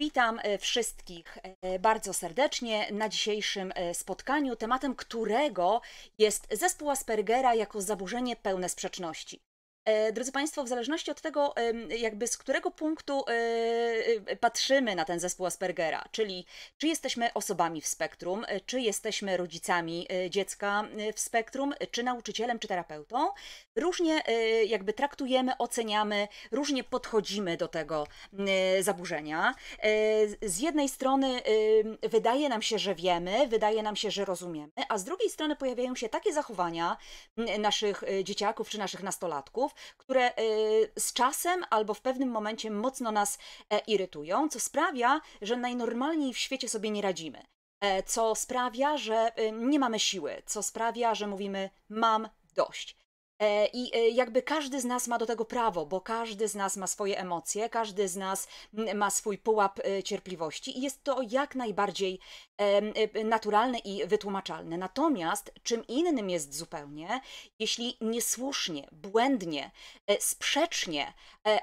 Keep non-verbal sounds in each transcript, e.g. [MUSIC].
Witam e, wszystkich e, bardzo serdecznie na dzisiejszym e, spotkaniu, tematem którego jest zespół Aspergera jako zaburzenie pełne sprzeczności. E, drodzy Państwo, w zależności od tego, jakby z którego punktu e, e, patrzymy na ten zespół Aspergera, czyli czy jesteśmy osobami w spektrum, czy jesteśmy rodzicami dziecka w spektrum, czy nauczycielem, czy terapeutą, różnie jakby traktujemy, oceniamy, różnie podchodzimy do tego zaburzenia. Z jednej strony wydaje nam się, że wiemy, wydaje nam się, że rozumiemy, a z drugiej strony pojawiają się takie zachowania naszych dzieciaków czy naszych nastolatków, które y, z czasem albo w pewnym momencie mocno nas e, irytują, co sprawia, że najnormalniej w świecie sobie nie radzimy. E, co sprawia, że y, nie mamy siły, co sprawia, że mówimy mam dość. E, I e, jakby każdy z nas ma do tego prawo, bo każdy z nas ma swoje emocje, każdy z nas ma swój pułap e, cierpliwości i jest to jak najbardziej naturalne i wytłumaczalne. Natomiast czym innym jest zupełnie, jeśli niesłusznie, błędnie, sprzecznie,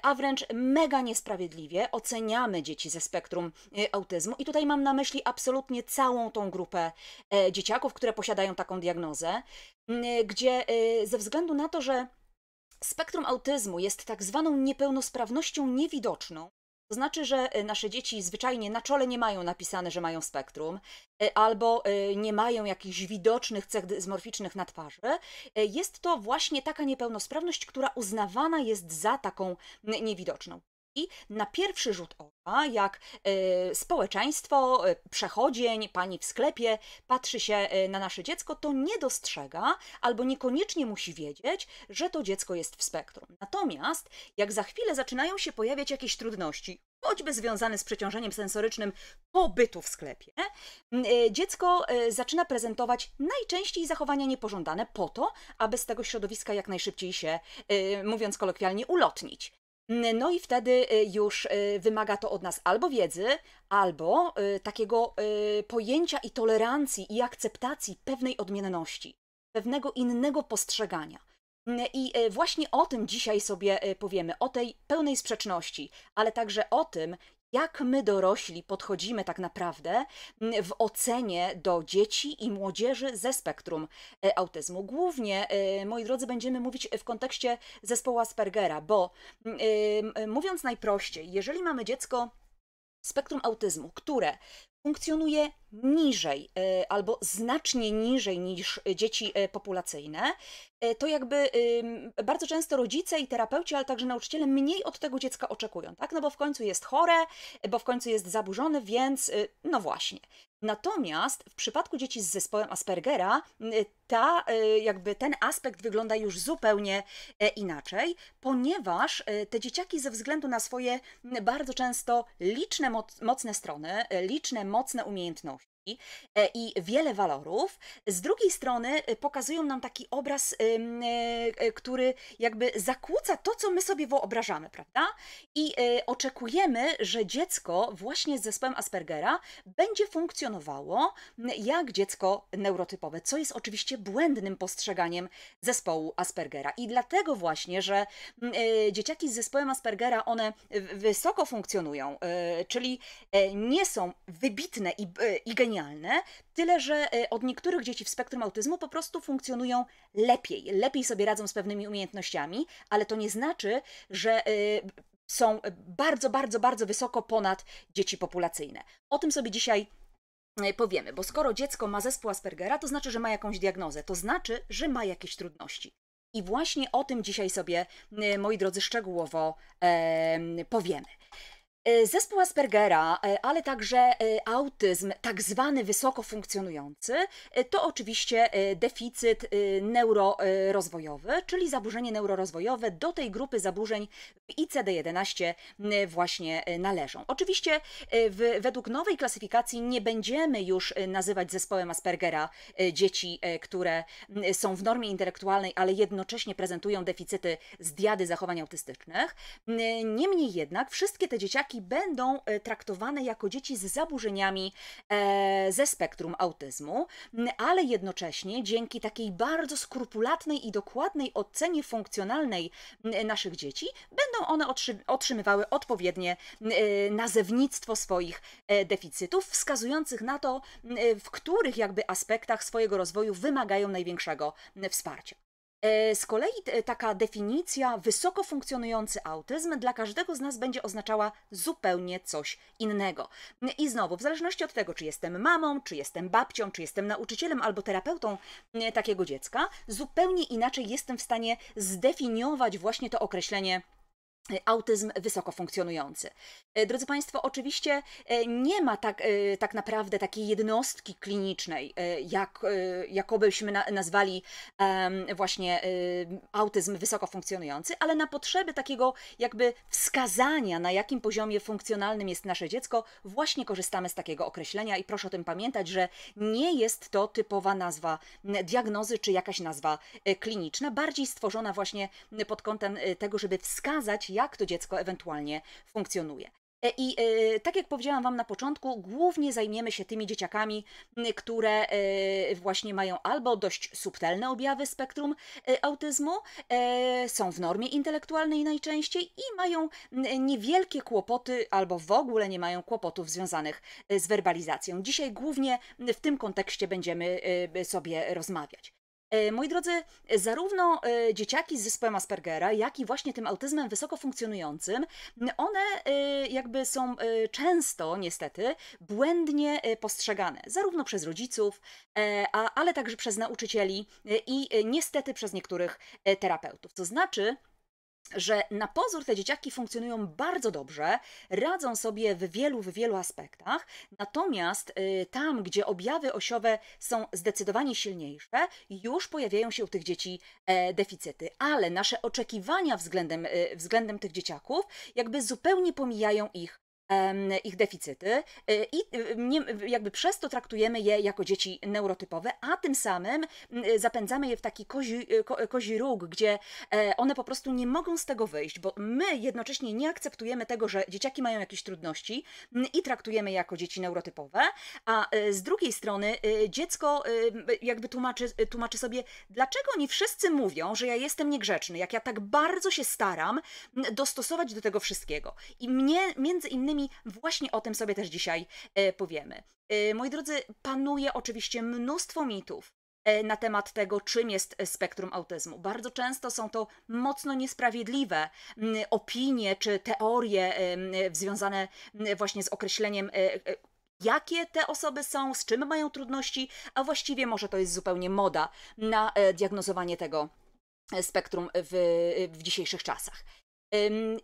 a wręcz mega niesprawiedliwie oceniamy dzieci ze spektrum autyzmu. I tutaj mam na myśli absolutnie całą tą grupę dzieciaków, które posiadają taką diagnozę. Mm, y, gdzie y, ze względu na to, że spektrum autyzmu jest tak zwaną niepełnosprawnością niewidoczną, to znaczy, że y, nasze dzieci zwyczajnie na czole nie mają napisane, że mają spektrum, albo nie mają jakichś widocznych cech dysmorficznych na twarzy. Jest to właśnie taka niepełnosprawność, która uznawana jest za taką niewidoczną. I na pierwszy rzut oka, jak e, społeczeństwo, e, przechodzień, pani w sklepie patrzy się e, na nasze dziecko, to nie dostrzega albo niekoniecznie musi wiedzieć, że to dziecko jest w spektrum. Natomiast jak za chwilę zaczynają się pojawiać jakieś trudności, choćby związane z przeciążeniem sensorycznym pobytu w sklepie, dziecko zaczyna prezentować najczęściej zachowania niepożądane po to, aby z tego środowiska jak najszybciej się, mówiąc kolokwialnie, ulotnić. No i wtedy y, już y, wymaga to od nas albo wiedzy, albo y, takiego pojęcia i tolerancji i akceptacji pewnej odmienności, pewnego innego postrzegania. Mm, I właśnie o tym dzisiaj sobie powiemy, o tej pełnej sprzeczności, ale także o tym, jak my dorośli podchodzimy tak naprawdę mm, w ocenie do dzieci i młodzieży ze spektrum e, autyzmu. Głównie, e, moi drodzy, będziemy mówić w kontekście zespołu Aspergera, bo mm, e, mówiąc najprościej, jeżeli mamy dziecko spektrum autyzmu, które funkcjonuje niżej e, albo znacznie niżej niż dzieci e, populacyjne, e, to jakby bardzo często rodzice i terapeuci, ale także nauczyciele mniej od tego dziecka oczekują, tak? No bo w końcu jest chore, bo w końcu jest zaburzone, więc y, no właśnie. Natomiast w przypadku dzieci z zespołem Aspergera ta, e, jakby ten aspekt wygląda już zupełnie e, inaczej, ponieważ e, te dzieciaki ze względu na swoje bardzo często liczne, mocne strony, liczne, mocne umiejętności, E, i wiele walorów. Z drugiej strony e, pokazują nam taki obraz, e, który jakby zakłóca to, co my sobie wyobrażamy, prawda? I oczekujemy, że dziecko właśnie z zespołem Aspergera będzie funkcjonowało jak dziecko neurotypowe, co jest oczywiście błędnym postrzeganiem zespołu Aspergera. I dlatego właśnie, że dzieciaki z zespołem Aspergera, one wysoko funkcjonują, czyli nie są wybitne i, i genialne, genialne, tyle że y, od niektórych dzieci w spektrum autyzmu po prostu funkcjonują lepiej, lepiej sobie radzą z pewnymi umiejętnościami, ale to nie znaczy, że y, są bardzo, bardzo, bardzo wysoko ponad dzieci populacyjne. O tym sobie dzisiaj y, powiemy, bo skoro dziecko ma zespół Aspergera, to znaczy, że ma jakąś diagnozę, to znaczy, że ma jakieś trudności. I właśnie o tym dzisiaj sobie, moi drodzy, szczegółowo e, powiemy. E, zespół Aspergera, e, ale także e, autyzm, tak zwany wysoko funkcjonujący, to oczywiście deficyt neurorozwojowy, czyli zaburzenie neurorozwojowe do tej grupy zaburzeń w ICD-11 właśnie należą. Oczywiście w, według nowej klasyfikacji nie będziemy już nazywać zespołem Aspergera dzieci, które są w normie intelektualnej, ale jednocześnie prezentują deficyty z diady zachowań autystycznych. Niemniej jednak wszystkie te dzieciaki dzieciaki będą e, traktowane jako dzieci z zaburzeniami e, ze spektrum autyzmu, ale jednocześnie dzięki takiej bardzo skrupulatnej i dokładnej ocenie funkcjonalnej naszych dzieci będą one otrzymywały odpowiednie e, nazewnictwo swoich deficytów, wskazujących na to, w których jakby aspektach swojego rozwoju wymagają największego wsparcia. E, z kolei e, taka definicja wysoko funkcjonujący autyzm dla każdego z nas będzie oznaczała zupełnie coś innego. I znowu, w zależności od tego, czy jestem mamą, czy jestem babcią, czy jestem nauczycielem albo terapeutą e, takiego dziecka, zupełnie inaczej jestem w stanie zdefiniować właśnie to określenie Y, autyzm wysoko funkcjonujący. E, drodzy Państwo, oczywiście e, nie ma tak, e, tak naprawdę takiej jednostki klinicznej, jak, jakobyśmy nazwali właśnie autyzm wysoko funkcjonujący, ale na potrzeby takiego jakby wskazania, na jakim poziomie funkcjonalnym jest nasze dziecko, właśnie korzystamy z takiego określenia i proszę o tym pamiętać, że nie jest to typowa nazwa diagnozy czy jakaś nazwa kliniczna, bardziej stworzona właśnie pod kątem tego, żeby wskazać, jak to dziecko ewentualnie funkcjonuje. E, I e, tak jak powiedziałam Wam na początku, głównie zajmiemy się tymi dzieciakami, które e, właśnie mają albo dość subtelne objawy spektrum autyzmu, są w normie intelektualnej najczęściej i mają niewielkie kłopoty albo w ogóle nie mają kłopotów związanych z werbalizacją. Dzisiaj głównie w tym kontekście będziemy sobie rozmawiać. E, moi drodzy, zarówno e, dzieciaki z zespołem Aspergera, jak i właśnie tym autyzmem wysoko funkcjonującym, one e, jakby są często, niestety, błędnie postrzegane, zarówno przez rodziców, ale także przez nauczycieli i niestety przez niektórych terapeutów. To znaczy, że na pozór te dzieciaki funkcjonują bardzo dobrze, radzą sobie w wielu, w wielu aspektach, natomiast y, tam, gdzie objawy osiowe są zdecydowanie silniejsze, już pojawiają się u tych dzieci e, deficyty, ale nasze oczekiwania względem, y, względem tych dzieciaków jakby zupełnie pomijają ich ich deficyty y, i y, jakby przez to traktujemy je jako dzieci neurotypowe, a tym samym y, zapędzamy je w taki kozi, ko, kozi róg, gdzie e, one po prostu nie mogą z tego wyjść, bo my jednocześnie nie akceptujemy tego, że dzieciaki mają jakieś trudności i traktujemy je jako dzieci neurotypowe, a e, z drugiej strony e, dziecko jakby tłumaczy, tłumaczy sobie, dlaczego nie wszyscy mówią, że ja jestem niegrzeczny, jak ja tak bardzo się staram dostosować do tego wszystkiego. I mnie między innymi innymi właśnie o tym sobie też dzisiaj e, powiemy. E, moi drodzy, panuje oczywiście mnóstwo mitów e, na temat tego, czym jest spektrum autyzmu. Bardzo często są to mocno niesprawiedliwe opinie czy teorie związane właśnie z określeniem jakie te osoby są, z czym mają trudności, a właściwie może to jest zupełnie moda na diagnozowanie tego spektrum w, w dzisiejszych czasach.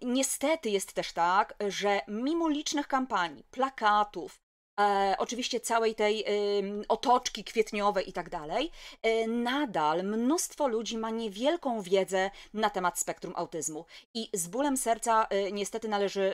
Niestety jest też tak, że mimo licznych kampanii, plakatów, e, oczywiście całej tej e, otoczki kwietniowej i tak dalej, e, nadal mnóstwo ludzi ma niewielką wiedzę na temat spektrum autyzmu. I z bólem serca e, niestety należy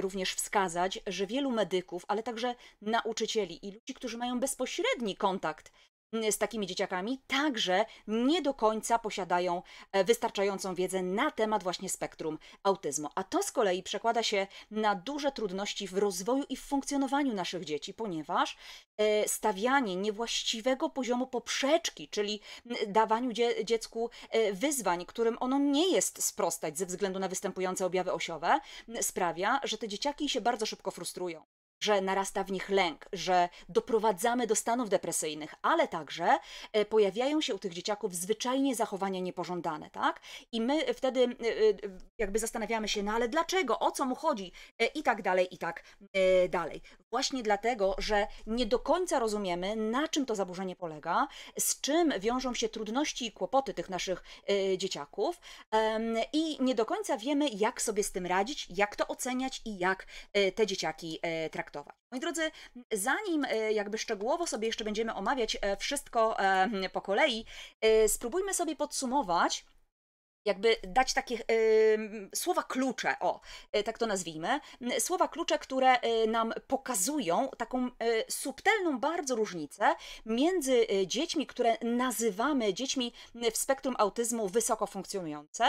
również wskazać, że wielu medyków, ale także nauczycieli i ludzi, którzy mają bezpośredni kontakt Mm, z takimi dzieciakami także nie do końca posiadają e, wystarczającą wiedzę na temat właśnie spektrum autyzmu. A to z kolei przekłada się na duże trudności w rozwoju i w funkcjonowaniu naszych dzieci, ponieważ e, stawianie niewłaściwego poziomu poprzeczki, czyli mm, dawaniu dziecku e, wyzwań, którym ono nie jest sprostać ze względu na występujące objawy osiowe, sprawia, że te dzieciaki się bardzo szybko frustrują że narasta w nich lęk, że doprowadzamy do stanów depresyjnych, ale także e, pojawiają się u tych dzieciaków zwyczajnie zachowania niepożądane, tak? I my wtedy e, e, jakby zastanawiamy się, no ale dlaczego, o co mu chodzi i tak dalej, i tak dalej. Właśnie dlatego, że nie do końca rozumiemy, na czym to zaburzenie polega, z czym wiążą się trudności i kłopoty tych naszych dzieciaków i nie do końca wiemy, jak sobie z tym radzić, jak to oceniać i jak te dzieciaki traktować traktować. Moi drodzy, zanim e, jakby szczegółowo sobie jeszcze będziemy omawiać e, wszystko e, po kolei, spróbujmy sobie podsumować, jakby dać takie y, tak y, słowa klucze, o, tak to nazwijmy, słowa klucze, które y, nam pokazują taką y, subtelną bardzo różnicę między y, dziećmi, które nazywamy dziećmi w spektrum autyzmu wysoko funkcjonujące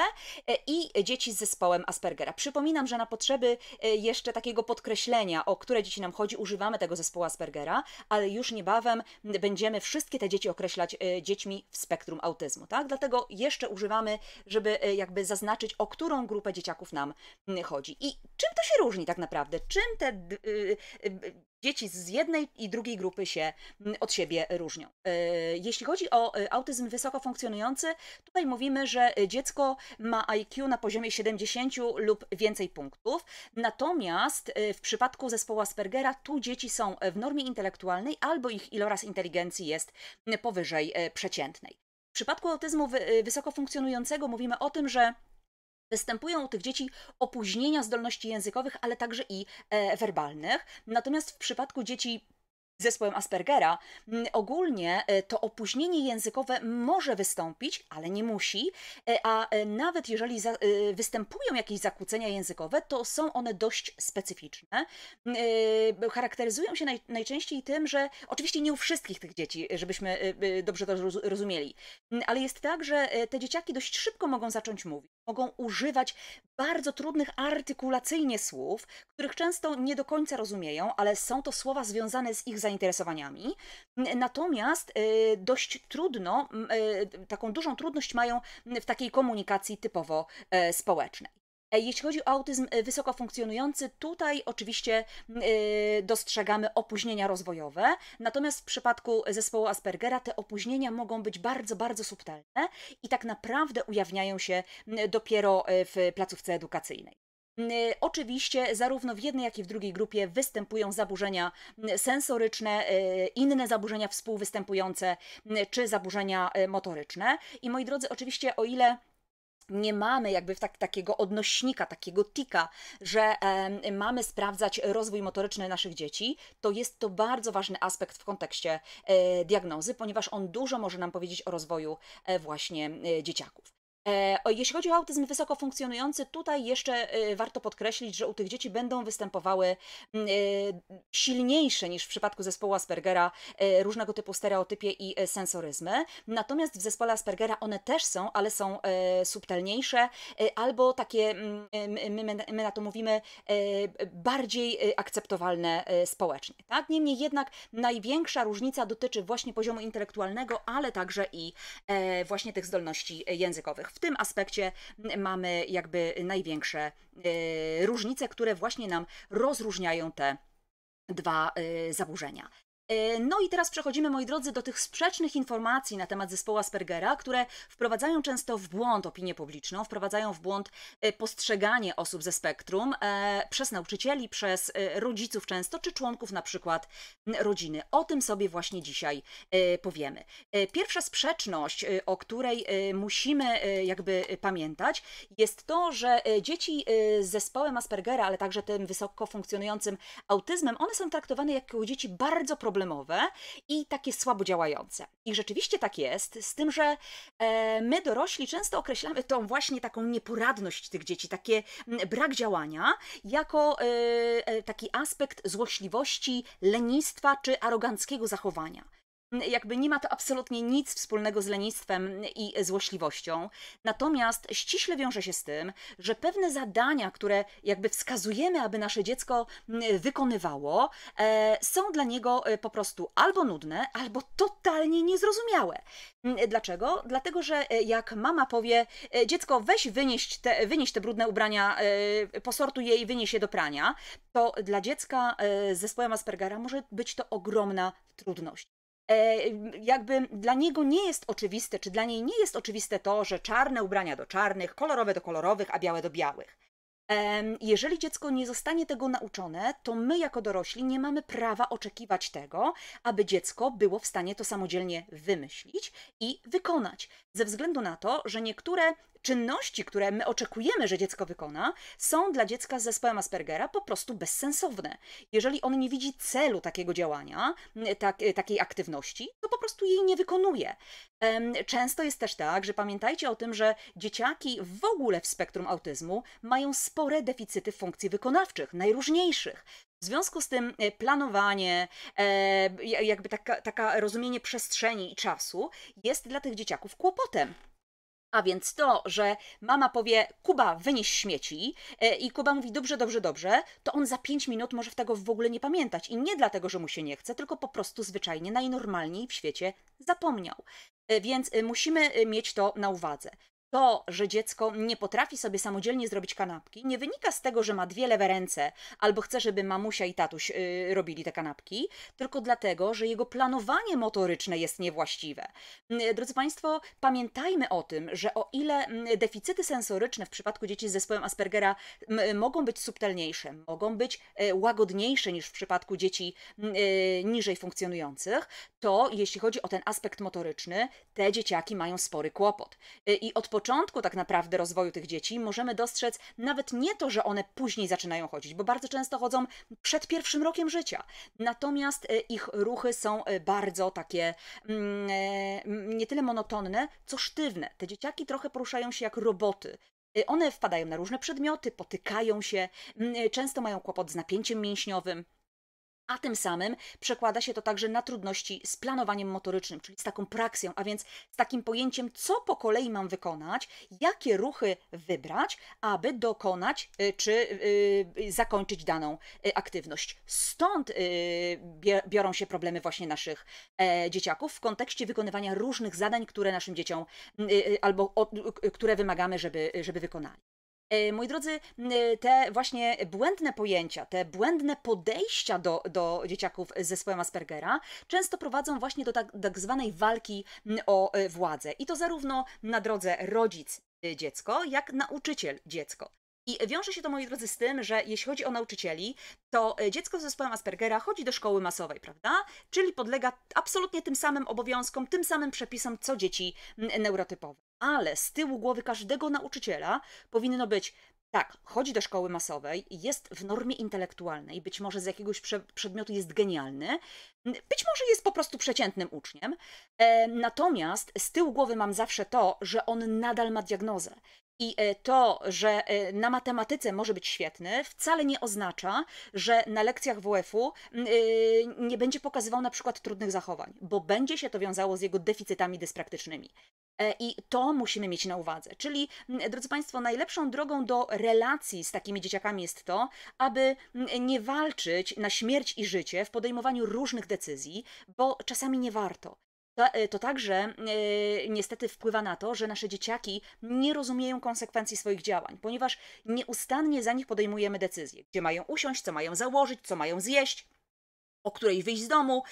i dzieci z zespołem Aspergera. Przypominam, że na potrzeby jeszcze takiego podkreślenia, o które dzieci nam chodzi, używamy tego zespołu Aspergera, ale już niebawem będziemy wszystkie te dzieci określać dziećmi w spektrum autyzmu, tak? Dlatego jeszcze używamy, żeby żeby e, jakby zaznaczyć, o którą grupę dzieciaków nam mm, chodzi. I czym to się różni tak naprawdę? Czym te y, y, dzieci z jednej i drugiej grupy się mm, od siebie różnią. E, jeśli chodzi o e, autyzm wysoko funkcjonujący, tutaj mówimy, że dziecko ma IQ na poziomie 70 lub więcej punktów, natomiast w przypadku zespołu Aspergera tu dzieci są w normie intelektualnej albo ich iloraz inteligencji jest powyżej przeciętnej. W przypadku autyzmu y, wysoko funkcjonującego mówimy o tym, że Występują u tych dzieci opóźnienia zdolności językowych, ale także i e, werbalnych. Natomiast w przypadku dzieci zespołem Aspergera, mm, ogólnie e, to opóźnienie językowe może wystąpić, ale nie musi, e, a e, nawet jeżeli występują jakieś zakłócenia językowe, to są one dość specyficzne. Mm, charakteryzują się najczęściej tym, że oczywiście nie u wszystkich tych dzieci, żebyśmy dobrze to rozumieli, mm, ale jest tak, że te dzieciaki dość szybko mogą zacząć mówić mogą używać bardzo trudnych artykulacyjnie słów, których często nie do końca rozumieją, ale są to słowa związane z ich zainteresowaniami. Natomiast y, dość trudno, y, taką dużą trudność mają w takiej komunikacji typowo e, społecznej. E, jeśli chodzi o autyzm e, wysoko funkcjonujący, tutaj oczywiście e, dostrzegamy opóźnienia rozwojowe, natomiast w przypadku zespołu Aspergera te opóźnienia mogą być bardzo, bardzo subtelne i tak naprawdę ujawniają się dopiero w placówce edukacyjnej. Oczywiście zarówno w jednej, jak i w drugiej grupie występują zaburzenia sensoryczne, inne zaburzenia współwystępujące czy zaburzenia motoryczne. I moi drodzy, oczywiście o ile nie mamy jakby tak, takiego odnośnika, takiego tika, że e, mamy sprawdzać rozwój motoryczny naszych dzieci, to jest to bardzo ważny aspekt w kontekście e, diagnozy, ponieważ on dużo może nam powiedzieć o rozwoju e, właśnie e, dzieciaków. E, jeśli chodzi o autyzm wysoko funkcjonujący, tutaj jeszcze e, warto podkreślić, że u tych dzieci będą występowały mm, e, silniejsze niż w przypadku zespołu Aspergera różnego typu stereotypie i sensoryzmy. Natomiast w zespole Aspergera one też są, ale są subtelniejsze albo takie, mm, my, my na to mówimy, bardziej akceptowalne społecznie. Tak? Niemniej jednak największa różnica dotyczy właśnie poziomu intelektualnego, ale także i właśnie tych zdolności językowych w tym aspekcie mamy jakby największe e, różnice, które właśnie nam rozróżniają te dwa e, zaburzenia. E, no i teraz przechodzimy, moi drodzy, do tych sprzecznych informacji na temat zespołu Aspergera, które wprowadzają często w błąd opinię publiczną, wprowadzają w błąd e, postrzeganie osób ze spektrum e, przez nauczycieli, przez rodziców często, czy członków na przykład rodziny. O tym sobie właśnie dzisiaj powiemy. Pierwsza sprzeczność, o której musimy jakby pamiętać, jest to, że dzieci z zespołem Aspergera, ale także tym wysoko funkcjonującym autyzmem, one są traktowane jako dzieci bardzo problematyczne problemowe i takie słabo działające. I rzeczywiście tak jest, z tym, że e, my dorośli często określamy tą właśnie taką nieporadność tych dzieci, takie brak działania, jako e, e, taki aspekt złośliwości, lenistwa czy aroganckiego zachowania jakby nie ma to absolutnie nic wspólnego z lenistwem i złośliwością. Natomiast ściśle wiąże się z tym, że pewne zadania, które jakby wskazujemy, aby nasze dziecko mm, wykonywało, e, są dla niego e, po prostu albo nudne, albo totalnie niezrozumiałe. Mm, dlaczego? Dlatego, że e, jak mama powie, dziecko weź wynieść te, te brudne ubrania, posortuj je i wynieś je do prania, to dla dziecka z zespołem Aspergera może być to ogromna trudność. E, jakby dla niego nie jest oczywiste, czy dla niej nie jest oczywiste to, że czarne ubrania do czarnych, kolorowe do kolorowych, a białe do białych. Jeżeli dziecko nie zostanie tego nauczone, to my jako dorośli nie mamy prawa oczekiwać tego, aby dziecko było w stanie to samodzielnie wymyślić i wykonać, ze względu na to, że niektóre czynności, które my oczekujemy, że dziecko wykona, są dla dziecka z zespołem Aspergera po prostu bezsensowne. Jeżeli on nie widzi celu takiego działania, tak, takiej aktywności, to po prostu jej nie wykonuje. Często jest też tak, że pamiętajcie o tym, że dzieciaki w ogóle w spektrum autyzmu mają spore deficyty funkcji wykonawczych, najróżniejszych. W związku z tym e, planowanie, e, jakby taka, taka rozumienie przestrzeni i czasu jest dla tych dzieciaków kłopotem. A więc to, że mama powie, Kuba, wynieś śmieci e, i Kuba mówi, dobrze, dobrze, dobrze, to on za pięć minut może w tego w ogóle nie pamiętać. I nie dlatego, że mu się nie chce, tylko po prostu zwyczajnie najnormalniej w świecie zapomniał. E, więc e, musimy mieć to na uwadze to, że dziecko nie potrafi sobie samodzielnie zrobić kanapki, nie wynika z tego, że ma dwie lewe ręce albo chce, żeby mamusia i tatuś yy, robili te kanapki, tylko dlatego, że jego planowanie motoryczne jest niewłaściwe. Mm, drodzy Państwo, pamiętajmy o tym, że o ile mm, deficyty sensoryczne w przypadku dzieci z zespołem Aspergera y, mogą być subtelniejsze, mogą być y, łagodniejsze niż w przypadku dzieci yy, niżej funkcjonujących, to jeśli chodzi o ten aspekt motoryczny, te dzieciaki mają spory kłopot. Yy, I od początku tak naprawdę rozwoju tych dzieci możemy dostrzec nawet nie to, że one później zaczynają chodzić, bo bardzo często chodzą przed pierwszym rokiem życia. Natomiast e, ich ruchy są e, bardzo takie mm, e, mm, nie tyle monotonne, co sztywne. Te dzieciaki trochę poruszają się jak roboty. One wpadają na różne przedmioty, potykają się, mm, często mają kłopot z napięciem mięśniowym a tym samym przekłada się to także na trudności z planowaniem motorycznym, czyli z taką praksją, a więc z takim pojęciem, co po kolei mam wykonać, jakie ruchy wybrać, aby dokonać y, czy y, y, zakończyć daną aktywność. Stąd biorą się problemy właśnie naszych e, dzieciaków w kontekście wykonywania różnych zadań, które naszym dzieciom albo które wymagamy, żeby, żeby wykonali. E, moi drodzy, e, te właśnie błędne pojęcia, te błędne podejścia do, do dzieciaków z zespołem Aspergera często prowadzą właśnie do tak, tak zwanej walki o e, władzę. I to zarówno na drodze rodzic-dziecko, jak nauczyciel-dziecko. I wiąże się to, moi drodzy, z tym, że jeśli chodzi o nauczycieli, to dziecko z zespołem Aspergera chodzi do szkoły masowej, prawda? Czyli podlega absolutnie tym samym obowiązkom, tym samym przepisom, co dzieci neurotypowe ale z tyłu głowy każdego nauczyciela powinno być tak, chodzi do szkoły masowej, jest w normie intelektualnej, być może z jakiegoś prze przedmiotu jest genialny, być może jest po prostu przeciętnym uczniem. E, natomiast z tyłu głowy mam zawsze to, że on nadal ma diagnozę. I e, to, że e, na matematyce może być świetny, wcale nie oznacza, że na lekcjach WF-u y, nie będzie pokazywał na przykład trudnych zachowań, bo będzie się to wiązało z jego deficytami dyspraktycznymi. E, I to musimy mieć na uwadze. Czyli, drodzy Państwo, najlepszą drogą do relacji z takimi dzieciakami jest to, aby nie walczyć na śmierć i życie w podejmowaniu różnych decyzji, bo czasami nie warto. To, e, to także e, niestety wpływa na to, że nasze dzieciaki nie rozumieją konsekwencji swoich działań, ponieważ nieustannie za nich podejmujemy decyzje, gdzie mają usiąść, co mają założyć, co mają zjeść, o której wyjść z domu,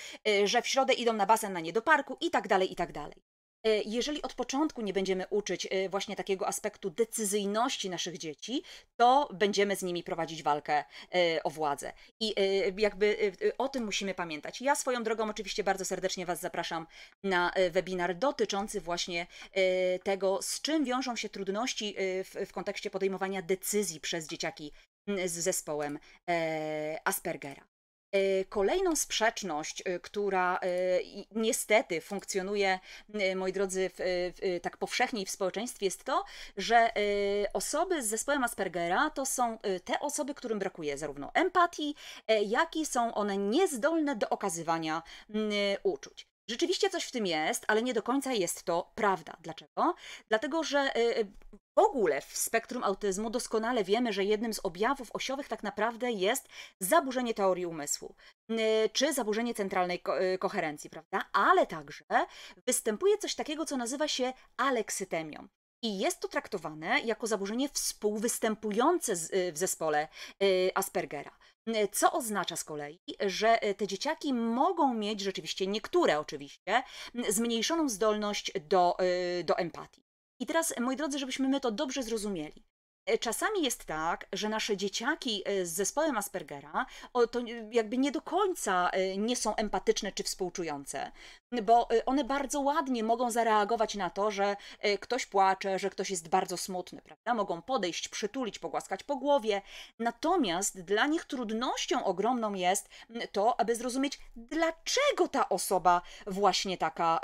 że w środę idą na basen, na nie do parku i tak dalej, i tak dalej. E, jeżeli od początku nie będziemy uczyć e, właśnie takiego aspektu decyzyjności naszych dzieci, to będziemy z nimi prowadzić walkę e, o władzę. I jakby o tym musimy pamiętać. Ja swoją drogą oczywiście bardzo serdecznie Was zapraszam na webinar dotyczący właśnie tego, z czym wiążą się trudności w, w kontekście podejmowania decyzji przez dzieciaki z zespołem Aspergera. Y, kolejną sprzeczność, y, która y, niestety funkcjonuje, moi drodzy, w, w, tak powszechnie w społeczeństwie, jest to, że osoby z zespołem Aspergera to są te osoby, którym brakuje zarówno empatii, jak i są one niezdolne do okazywania uczuć. Rzeczywiście coś w tym jest, ale nie do końca jest to prawda. Dlaczego? Dlatego, że y, y, w ogóle w spektrum autyzmu doskonale wiemy, że jednym z objawów osiowych tak naprawdę jest zaburzenie teorii umysłu y, czy zaburzenie centralnej koherencji, prawda? Ale także występuje coś takiego, co nazywa się aleksytemią. I jest to traktowane jako zaburzenie współwystępujące w zespole Aspergera. E, co oznacza z kolei, że e, te dzieciaki mogą mieć rzeczywiście, niektóre oczywiście, zmniejszoną zdolność do, e, do empatii. I teraz, moi drodzy, żebyśmy my to dobrze zrozumieli. Czasami jest tak, że nasze dzieciaki z zespołem Aspergera o, to jakby nie do końca nie są empatyczne czy współczujące bo y, one bardzo ładnie mogą zareagować na to, że y, ktoś płacze, że ktoś jest bardzo smutny, prawda? Mogą podejść, przytulić, pogłaskać po głowie. Natomiast dla nich trudnością ogromną jest mm, to, aby zrozumieć, dlaczego ta osoba właśnie taka,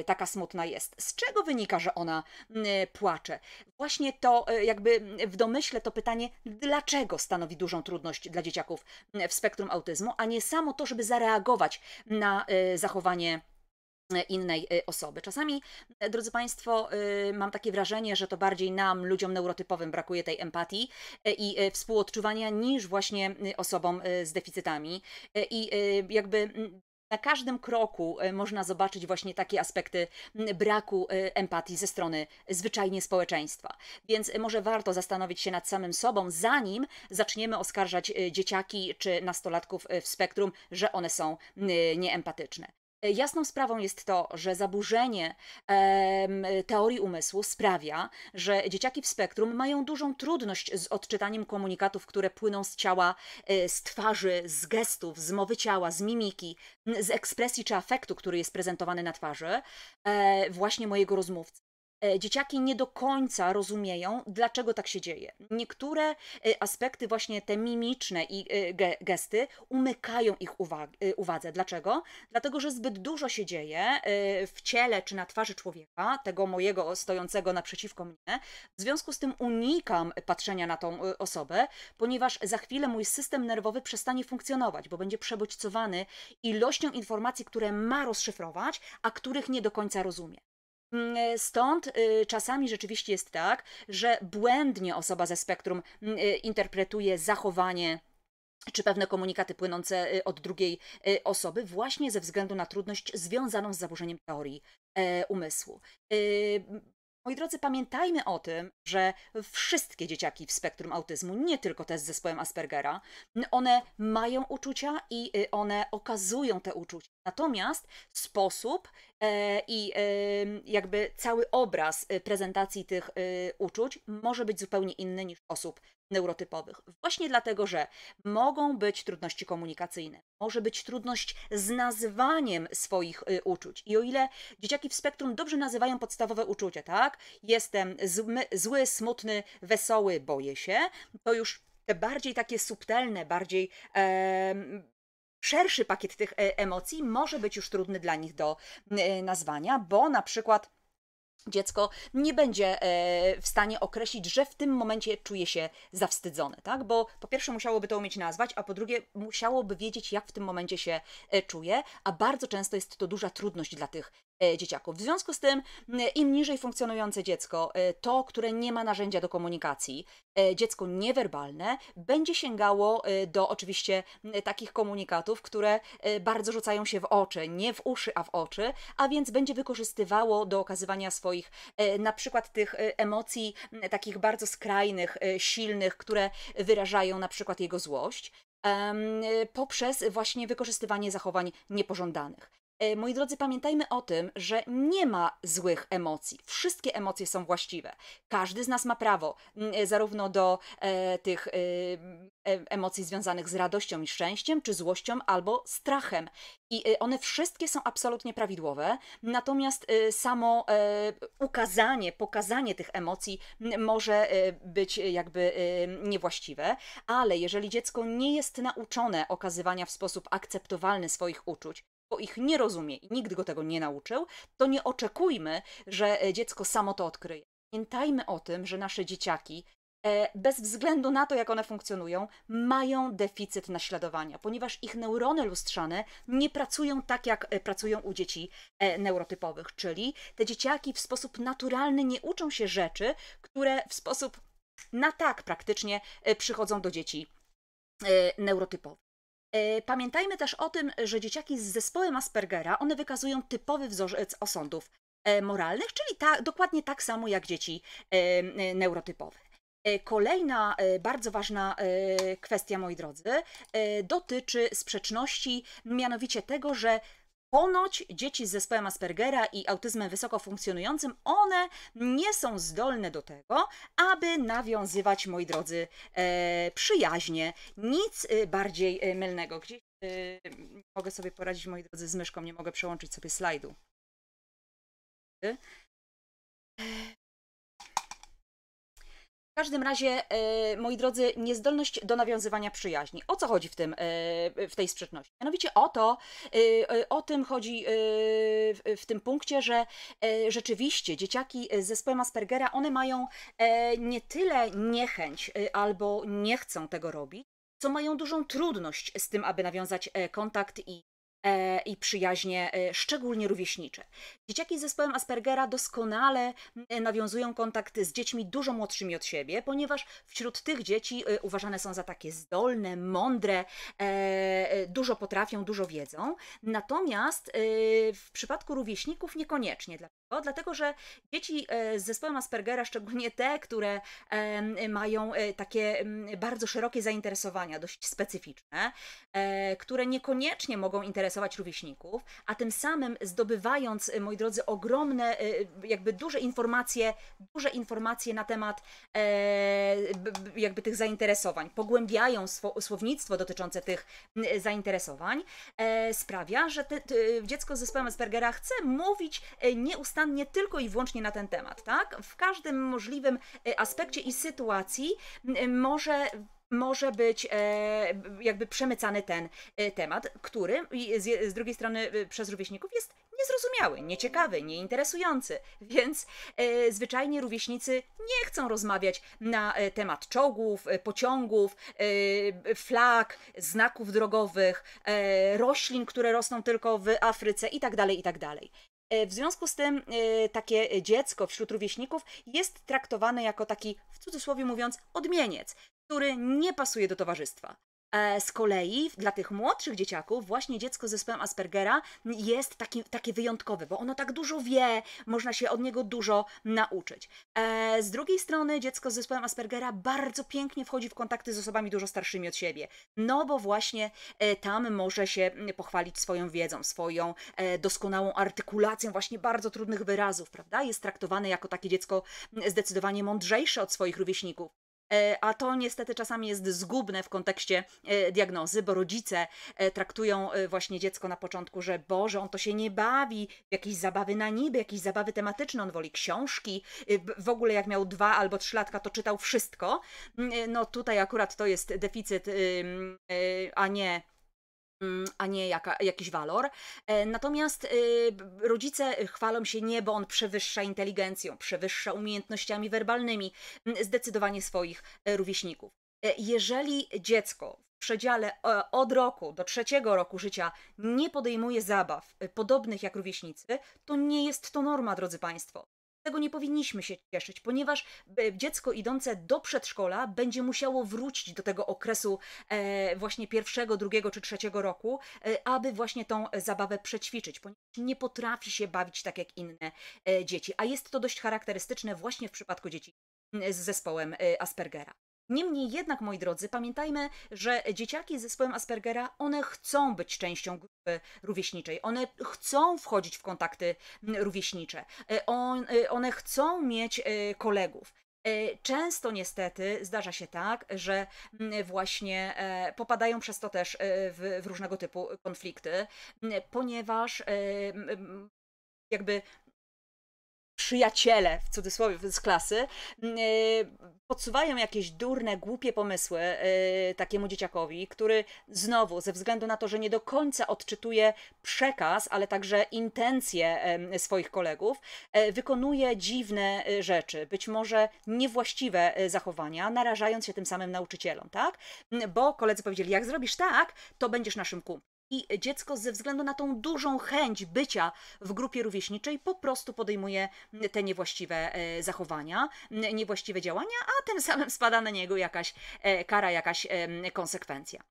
y, taka smutna jest. Z czego wynika, że ona mm, płacze? Właśnie to, jakby mm, w domyśle to pytanie, dlaczego stanowi dużą trudność dla dzieciaków w spektrum autyzmu, a nie samo to, żeby zareagować na zachowanie E, innej e, osoby. Czasami, e, drodzy Państwo, mam takie wrażenie, że to bardziej nam, ludziom neurotypowym, brakuje tej empatii i współodczuwania niż właśnie osobom z deficytami. I jakby na każdym kroku można zobaczyć właśnie takie aspekty braku empatii ze strony zwyczajnie społeczeństwa. Więc może warto zastanowić się nad samym sobą, zanim zaczniemy oskarżać dzieciaki czy nastolatków w spektrum, że one są nieempatyczne. E, jasną sprawą jest to, że zaburzenie teorii umysłu sprawia, że dzieciaki w spektrum mają dużą trudność z odczytaniem komunikatów, które płyną z ciała, e, z twarzy, z gestów, z mowy ciała, z mimiki, z ekspresji czy afektu, który jest prezentowany na twarzy, e, właśnie mojego rozmówcy. E, dzieciaki nie do końca rozumieją, dlaczego tak się dzieje. Niektóre e, aspekty, właśnie te mimiczne i e, gesty, umykają ich uwadze. Dlaczego? Dlatego, że zbyt dużo się dzieje w ciele czy na twarzy człowieka, tego mojego stojącego naprzeciwko mnie. W związku z tym unikam patrzenia na tą osobę, ponieważ za chwilę mój system nerwowy przestanie funkcjonować, bo będzie przebodźcowany ilością informacji, które ma rozszyfrować, a których nie do końca rozumie. Mm, e, stąd y, czasami rzeczywiście jest tak, że błędnie osoba ze spektrum mm, y, interpretuje zachowanie czy pewne komunikaty płynące y, od drugiej osoby, właśnie ze względu na trudność związaną z zaburzeniem teorii e, umysłu. Moi drodzy, pamiętajmy o tym, że wszystkie dzieciaki w spektrum autyzmu, nie tylko te z zespołem Aspergera, one mają uczucia i y, one okazują te uczucia. Natomiast sposób e, i y, jakby cały obraz y, prezentacji tych uczuć może być zupełnie inny niż osób neurotypowych. Właśnie dlatego, że mogą być trudności komunikacyjne, może być trudność z nazwaniem swoich y, uczuć. I o ile dzieciaki w spektrum dobrze nazywają podstawowe uczucie, tak? Jestem zły, zły smutny, wesoły, boję się, to już te bardziej takie subtelne, bardziej e, szerszy pakiet tych e, emocji może być już trudny dla nich do y, nazwania, bo na przykład dziecko nie będzie e, w stanie określić, że w tym momencie czuje się zawstydzone, tak? Bo po pierwsze musiałoby to umieć nazwać, a po drugie musiałoby wiedzieć, jak w tym momencie się e, czuje, a bardzo często jest to duża trudność dla tych E, dzieciaków. W związku z tym, im niżej funkcjonujące dziecko, e, to, które nie ma narzędzia do komunikacji, e, dziecko niewerbalne, będzie sięgało do oczywiście takich komunikatów, które bardzo rzucają się w oczy, nie w uszy, a w oczy, a więc będzie wykorzystywało do okazywania swoich na przykład tych emocji takich bardzo skrajnych, silnych, które wyrażają na przykład jego złość poprzez właśnie wykorzystywanie zachowań niepożądanych. E, moi drodzy, pamiętajmy o tym, że nie ma złych emocji. Wszystkie emocje są właściwe. Każdy z nas ma prawo mm, e, zarówno do e, tych e, e, emocji związanych z radością i szczęściem, czy złością, albo strachem. I one wszystkie są absolutnie prawidłowe, natomiast samo ukazanie, pokazanie tych emocji może być jakby niewłaściwe, ale jeżeli dziecko nie jest nauczone okazywania w sposób akceptowalny swoich uczuć, bo ich nie rozumie i nikt go tego nie nauczył, to nie oczekujmy, że e, dziecko samo to odkryje. Pamiętajmy o tym, że nasze dzieciaki e, bez względu na to, jak one funkcjonują, mają deficyt naśladowania, ponieważ ich neurony lustrzane nie pracują tak, jak e, pracują u dzieci neurotypowych, czyli te dzieciaki w sposób naturalny nie uczą się rzeczy, które w sposób na tak praktycznie przychodzą do dzieci neurotypowych. E, pamiętajmy też o tym, że dzieciaki z zespołem Aspergera, one wykazują typowy wzorzec osądów e, moralnych, czyli ta, dokładnie tak samo jak dzieci e, neurotypowe. Kolejna bardzo ważna kwestia, moi drodzy, dotyczy sprzeczności, mianowicie tego, że Ponoć dzieci z zespołem Aspergera i autyzmem wysoko funkcjonującym, one nie są zdolne do tego, aby nawiązywać, moi drodzy, e, przyjaźnie. Nic y, bardziej y, mylnego. Gdzieś e, mogę sobie poradzić, moi drodzy, z myszką, nie mogę przełączyć sobie slajdu. W każdym razie, e, moi drodzy, niezdolność do nawiązywania przyjaźni. O co chodzi w, tym, e, w tej sprzeczności? Mianowicie o to, e, o tym chodzi w tym punkcie, że rzeczywiście dzieciaki z zespołem Aspergera, one mają nie tyle niechęć albo nie chcą tego robić, co mają dużą trudność z tym, aby nawiązać kontakt i E, i przyjaźnie, e, szczególnie rówieśnicze. Dzieciaki z zespołem Aspergera doskonale e, nawiązują kontakt z dziećmi dużo młodszymi od siebie, ponieważ wśród tych dzieci uważane są za takie zdolne, mądre, dużo potrafią, dużo wiedzą. Natomiast w przypadku rówieśników niekoniecznie. No, dlatego że dzieci z e, zespołem Aspergera, [LAUGHS] szczególnie te, które mają e, takie bardzo szerokie zainteresowania, dość specyficzne, e, które niekoniecznie mogą interesować rówieśników, a tym samym zdobywając, moi drodzy, ogromne, jakby duże informacje, duże informacje na temat jakby tych zainteresowań, pogłębiają słownictwo dotyczące tych zainteresowań, sprawia, że te, dziecko z zespołem Aspergera chce mówić nieustannie stan nie tylko i wyłącznie na ten temat, tak? W każdym możliwym e, aspekcie i sytuacji e, może może być e, jakby przemycany ten e, temat, który z, z, drugiej strony e, przez rówieśników jest niezrozumiały, nieciekawy, nieinteresujący, [LAUGHS] więc e, zwyczajnie rówieśnicy nie chcą rozmawiać na temat czołgów, pociągów, flag, znaków drogowych, roślin, które rosną tylko w Afryce tak itd. Tak E, w związku z tym e, takie e, dziecko wśród rówieśników jest traktowane jako taki, w cudzysłowie mówiąc, odmieniec, który nie pasuje do towarzystwa. E, z kolei dla tych młodszych dzieciaków właśnie dziecko z zespołem Aspergera jest taki, takie wyjątkowe, bo ono tak dużo wie, można się od niego dużo nauczyć. E, z drugiej strony dziecko z zespołem Aspergera bardzo pięknie wchodzi w kontakty z osobami dużo starszymi od siebie, no bo właśnie e, tam może się pochwalić swoją wiedzą, swoją doskonałą artykulacją właśnie bardzo trudnych wyrazów, prawda? Jest traktowane jako takie dziecko zdecydowanie mądrzejsze od swoich rówieśników. E, a to niestety czasami jest zgubne w kontekście e, diagnozy, bo rodzice e, traktują właśnie dziecko na początku, że Boże, on to się nie bawi, jakieś zabawy na niby, jakieś zabawy tematyczne, on woli książki, w ogóle jak miał dwa albo trzy latka, to czytał wszystko. Mm, no tutaj akurat to jest deficyt, a nie Mm, a nie jaka, jakiś walor. E, natomiast y, rodzice y, chwalą się nie, bo on przewyższa inteligencją, przewyższa umiejętnościami werbalnymi mm, zdecydowanie swoich e, rówieśników. E, jeżeli dziecko w przedziale od roku do trzeciego roku życia nie podejmuje zabaw podobnych jak rówieśnicy, to nie jest to norma, drodzy Państwo tego nie powinniśmy się cieszyć, ponieważ e, dziecko idące do przedszkola będzie musiało wrócić do tego okresu e, właśnie pierwszego, drugiego czy trzeciego roku, e, aby właśnie tą zabawę przećwiczyć, ponieważ nie potrafi się bawić tak jak inne dzieci, a jest to dość charakterystyczne właśnie w przypadku dzieci z zespołem Aspergera. Niemniej jednak, moi drodzy, pamiętajmy, że dzieciaki z zespołem Aspergera, one chcą być częścią grupy rówieśniczej, one chcą wchodzić w kontakty mm, rówieśnicze, e, e, one chcą mieć e, kolegów. Często niestety zdarza się tak, że mm, właśnie popadają przez to też w, w różnego typu konflikty, mm, ponieważ jakby przyjaciele, w cudzysłowie, z klasy, mm, e, podsuwają jakieś durne, głupie pomysły e, takiemu dzieciakowi, który znowu, ze względu na to, że nie do końca odczytuje przekaz, ale także intencje swoich kolegów, e, wykonuje dziwne rzeczy, być może niewłaściwe zachowania, narażając się tym samym nauczycielom, tak? Mm, bo koledzy powiedzieli, jak zrobisz tak, to będziesz naszym kumplem i dziecko ze względu na tą dużą chęć bycia w grupie rówieśniczej po prostu podejmuje te niewłaściwe e, zachowania, niewłaściwe działania, a tym [LAUGHS] samym spada na niego jakaś e, kara, jakaś e, konsekwencja.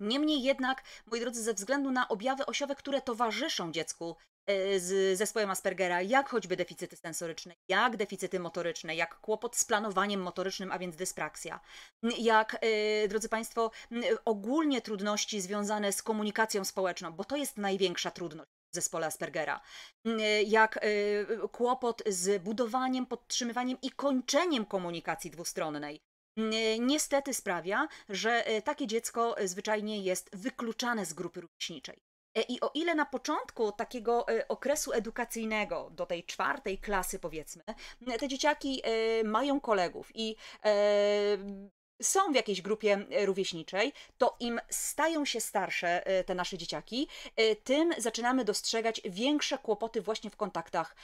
Niemniej jednak, moi drodzy, ze względu na objawy osiowe, które towarzyszą dziecku E, z zespołem Aspergera, jak choćby deficyty sensoryczne, jak deficyty motoryczne, jak kłopot z planowaniem motorycznym, a więc dyspraksja, jak, e, drodzy Państwo, ogólnie trudności związane z komunikacją społeczną, bo to jest największa trudność w zespole Aspergera, jak e, kłopot z budowaniem, podtrzymywaniem i kończeniem komunikacji dwustronnej. Niestety sprawia, że takie dziecko zwyczajnie jest wykluczane z grupy rówieśniczej. E, I o ile na początku takiego e, okresu edukacyjnego, do tej czwartej klasy powiedzmy, te dzieciaki e, mają kolegów i są w jakiejś grupie rówieśniczej, to im stają się starsze te nasze dzieciaki, tym zaczynamy dostrzegać większe kłopoty właśnie w kontaktach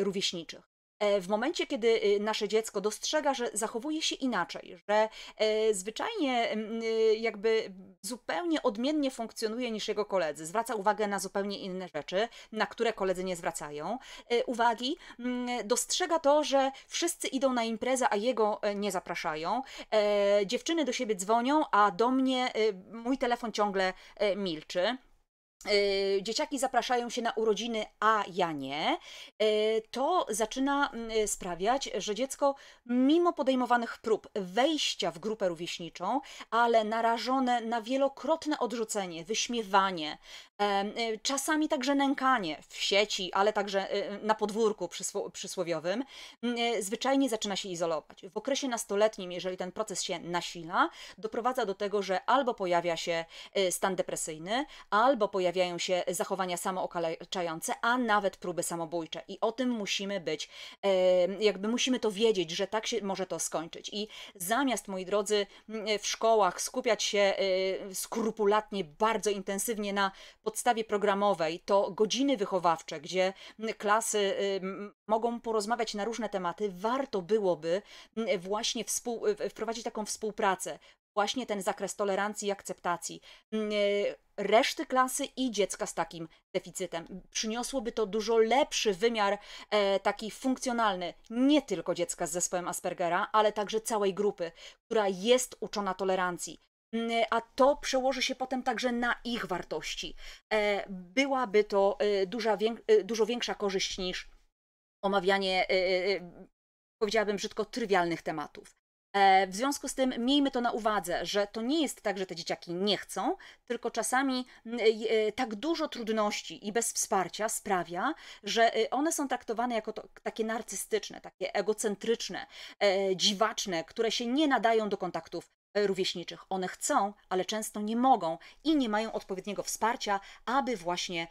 rówieśniczych. E, w momencie, kiedy y, nasze dziecko dostrzega, że zachowuje się inaczej, że e, zwyczajnie y, jakby zupełnie odmiennie funkcjonuje niż jego koledzy, zwraca uwagę na zupełnie inne rzeczy, na które koledzy nie zwracają e, uwagi, dostrzega to, że wszyscy idą na imprezę, a jego nie zapraszają, dziewczyny do siebie dzwonią, a do mnie y, mój telefon ciągle milczy Y, dzieciaki zapraszają się na urodziny, a ja nie, y, to zaczyna mm, sprawiać, że dziecko mimo podejmowanych prób wejścia w grupę rówieśniczą, ale narażone na wielokrotne odrzucenie, wyśmiewanie, y, czasami także nękanie w sieci, ale także na podwórku przysłowiowym, mm, zwyczajnie zaczyna się izolować. W okresie nastoletnim, jeżeli ten proces się nasila, doprowadza do tego, że albo pojawia się stan depresyjny, albo pojawia pojawiają się zachowania samookaleczające, a nawet próby samobójcze. I o tym musimy być, jakby musimy to wiedzieć, że tak się może to skończyć. I zamiast, moi drodzy, mm, w szkołach skupiać się y, skrupulatnie, bardzo intensywnie na podstawie programowej, to godziny wychowawcze, gdzie mm, klasy mogą porozmawiać na różne tematy, warto byłoby mm, właśnie wprowadzić taką współpracę, właśnie ten zakres tolerancji i akceptacji, y, reszty klasy i dziecka z takim deficytem. Przyniosłoby to dużo lepszy wymiar e, taki funkcjonalny, nie tylko dziecka z zespołem Aspergera, ale także całej grupy, która jest uczona tolerancji. Mm, a to przełoży się potem także na ich wartości. E, byłaby to e, duża, wiek, e, dużo większa korzyść niż omawianie, e, powiedziałabym brzydko, trywialnych tematów. E, w związku z tym miejmy to na uwadze, że to nie jest tak, że te dzieciaki nie chcą, tylko czasami e, e, tak dużo trudności i bez wsparcia sprawia, że one są traktowane jako to, takie narcystyczne, takie egocentryczne, dziwaczne, które się nie nadają do kontaktów rówieśniczych. One chcą, ale często nie mogą i nie mają odpowiedniego wsparcia, aby właśnie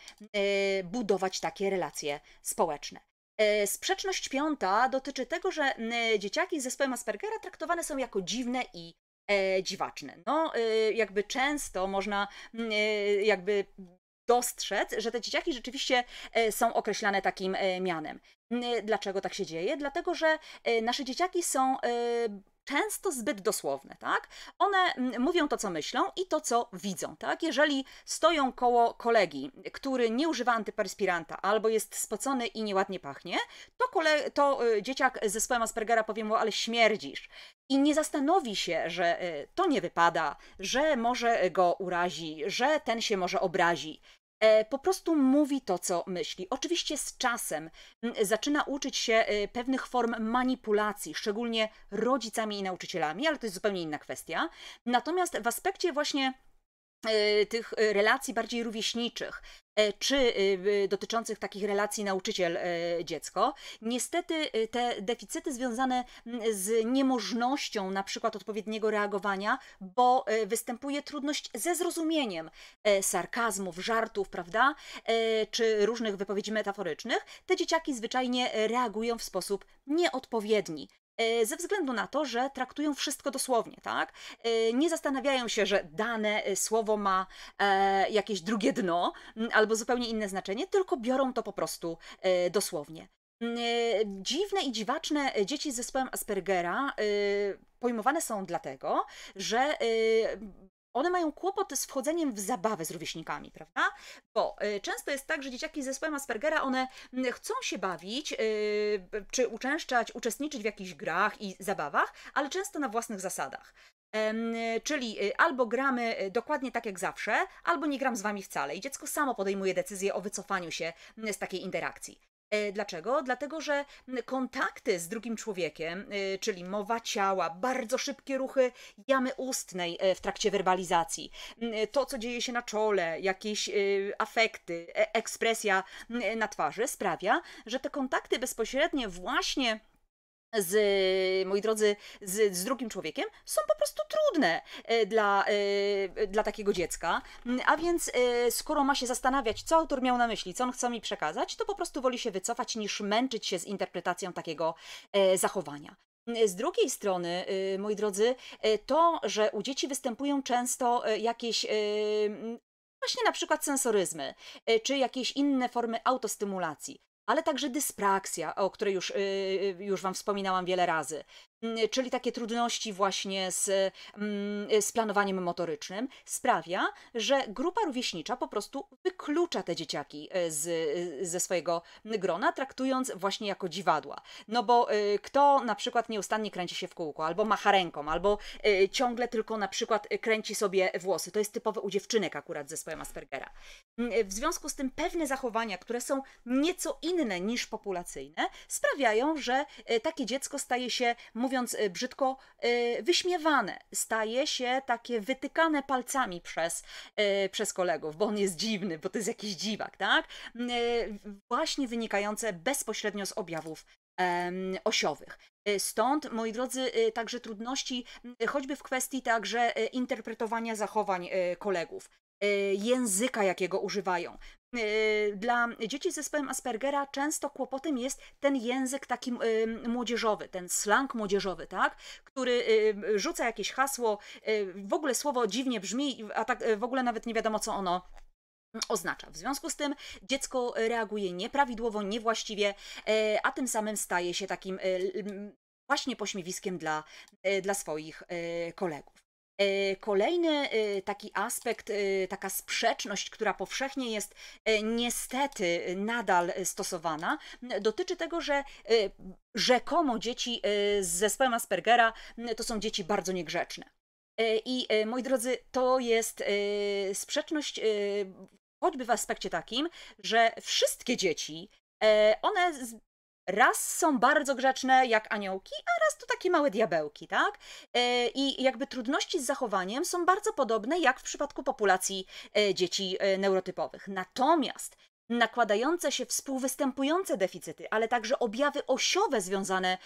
budować takie relacje społeczne. E, sprzeczność piąta dotyczy tego, że dzieciaki z zespołem Aspergera traktowane są jako dziwne i e, dziwaczne. No, e, jakby często można jakby dostrzec, że te dzieciaki rzeczywiście są określane takim mianem. Dlaczego tak się dzieje? Dlatego, że nasze dzieciaki są często zbyt dosłowne, tak? One mm, mówią to, co myślą i to, co widzą, tak? Jeżeli stoją koło kolegi, który nie używa antyperspiranta albo jest spocony i nieładnie pachnie, to, kole- to y, dzieciak z zespołem Aspergera powie mu, ale śmierdzisz. I nie zastanowi się, że y, to nie wypada, że może go urazi, że ten się może obrazi. E, po prostu mówi to, co myśli. Oczywiście z czasem zaczyna uczyć się e, pewnych form manipulacji, szczególnie rodzicami i nauczycielami, ale to jest zupełnie inna kwestia. Natomiast w aspekcie właśnie Y, tych y, relacji bardziej rówieśniczych, y, czy dotyczących takich relacji nauczyciel-dziecko. Niestety te deficyty związane mm, z niemożnością na przykład odpowiedniego reagowania, bo występuje trudność ze zrozumieniem sarkazmów, żartów, prawda, czy różnych wypowiedzi metaforycznych, te dzieciaki zwyczajnie reagują w sposób nieodpowiedni. E, ze względu na to, że traktują wszystko dosłownie, tak? E, nie zastanawiają się, że dane e, słowo ma jakieś drugie dno albo zupełnie inne znaczenie, tylko biorą to po prostu dosłownie. Dziwne i dziwaczne dzieci z zespołem Aspergera pojmowane są dlatego, że one mają kłopoty z wchodzeniem w zabawę z rówieśnikami, prawda? Bo y, często jest tak, że dzieciaki z zespołem Aspergera, one mm, chcą się bawić, y, czy uczęszczać, uczestniczyć w jakichś grach i zabawach, ale często na własnych zasadach. Czyli y, albo gramy dokładnie tak jak zawsze, albo nie gram z wami wcale i dziecko samo podejmuje decyzję o wycofaniu się mm, z takiej interakcji. E, dlaczego? Dlatego, że kontakty z drugim człowiekiem, e, czyli mowa ciała, bardzo szybkie ruchy jamy ustnej e, w trakcie werbalizacji, mm, to co dzieje się na czole, jakieś afekty, ekspresja mm, na twarzy sprawia, że te kontakty bezpośrednie właśnie z, moi drodzy, z, z, drugim człowiekiem są po prostu trudne e, dla, e, dla takiego dziecka. Mm, a więc, e, skoro ma się zastanawiać, co autor miał na myśli, co on chce mi przekazać, to po prostu woli się wycofać niż męczyć się z interpretacją takiego zachowania. Mm, z drugiej strony, moi drodzy, to, że u dzieci występują często jakieś właśnie na przykład sensoryzmy, czy jakieś inne formy autostymulacji ale także dyspraksja, o której już, y, y, już Wam wspominałam wiele razy. Mm, czyli takie trudności właśnie z, mm, z planowaniem motorycznym, sprawia, że grupa rówieśnicza po prostu wyklucza te dzieciaki e, z, e, ze swojego grona, traktując właśnie jako dziwadła. No bo e, kto na przykład nieustannie kręci się w kółko, albo macha ręką, albo ciągle tylko na przykład kręci sobie włosy, to jest typowe u dziewczynek akurat ze swojego Aspergera. Mm, w związku z tym pewne zachowania, które są nieco inne niż populacyjne, sprawiają, że takie dziecko staje się, mówiąc mówiąc y, brzydko, y, wyśmiewane. Staje się takie wytykane palcami przez, y, przez kolegów, bo on jest dziwny, bo to jest jakiś dziwak, tak? Właśnie wynikające bezpośrednio z objawów osiowych. Stąd, moi drodzy, także trudności choćby w kwestii także interpretowania zachowań kolegów języka, jakiego używają. Y, dla dzieci z zespołem Aspergera często kłopotem jest ten język taki y, młodzieżowy, ten slang młodzieżowy, tak? który y, rzuca jakieś hasło, w ogóle słowo dziwnie brzmi, a tak w ogóle nawet nie wiadomo, co ono oznacza. W związku z tym dziecko reaguje nieprawidłowo, niewłaściwie, e, a tym samym staje się takim e, właśnie pośmiewiskiem dla, e, dla swoich kolegów. Y, kolejny y, taki aspekt, y, taka sprzeczność, która powszechnie jest niestety nadal stosowana, dotyczy tego, że rzekomo dzieci z zespołem Aspergera to są dzieci bardzo niegrzeczne. I moi drodzy, to jest sprzeczność choćby w aspekcie takim, że wszystkie dzieci, one raz są bardzo grzeczne jak aniołki, a raz to takie małe diabełki, tak? E, I jakby trudności z zachowaniem są bardzo podobne jak w przypadku populacji e, dzieci e, neurotypowych. Natomiast nakładające się współwystępujące deficyty, ale także objawy osiowe związane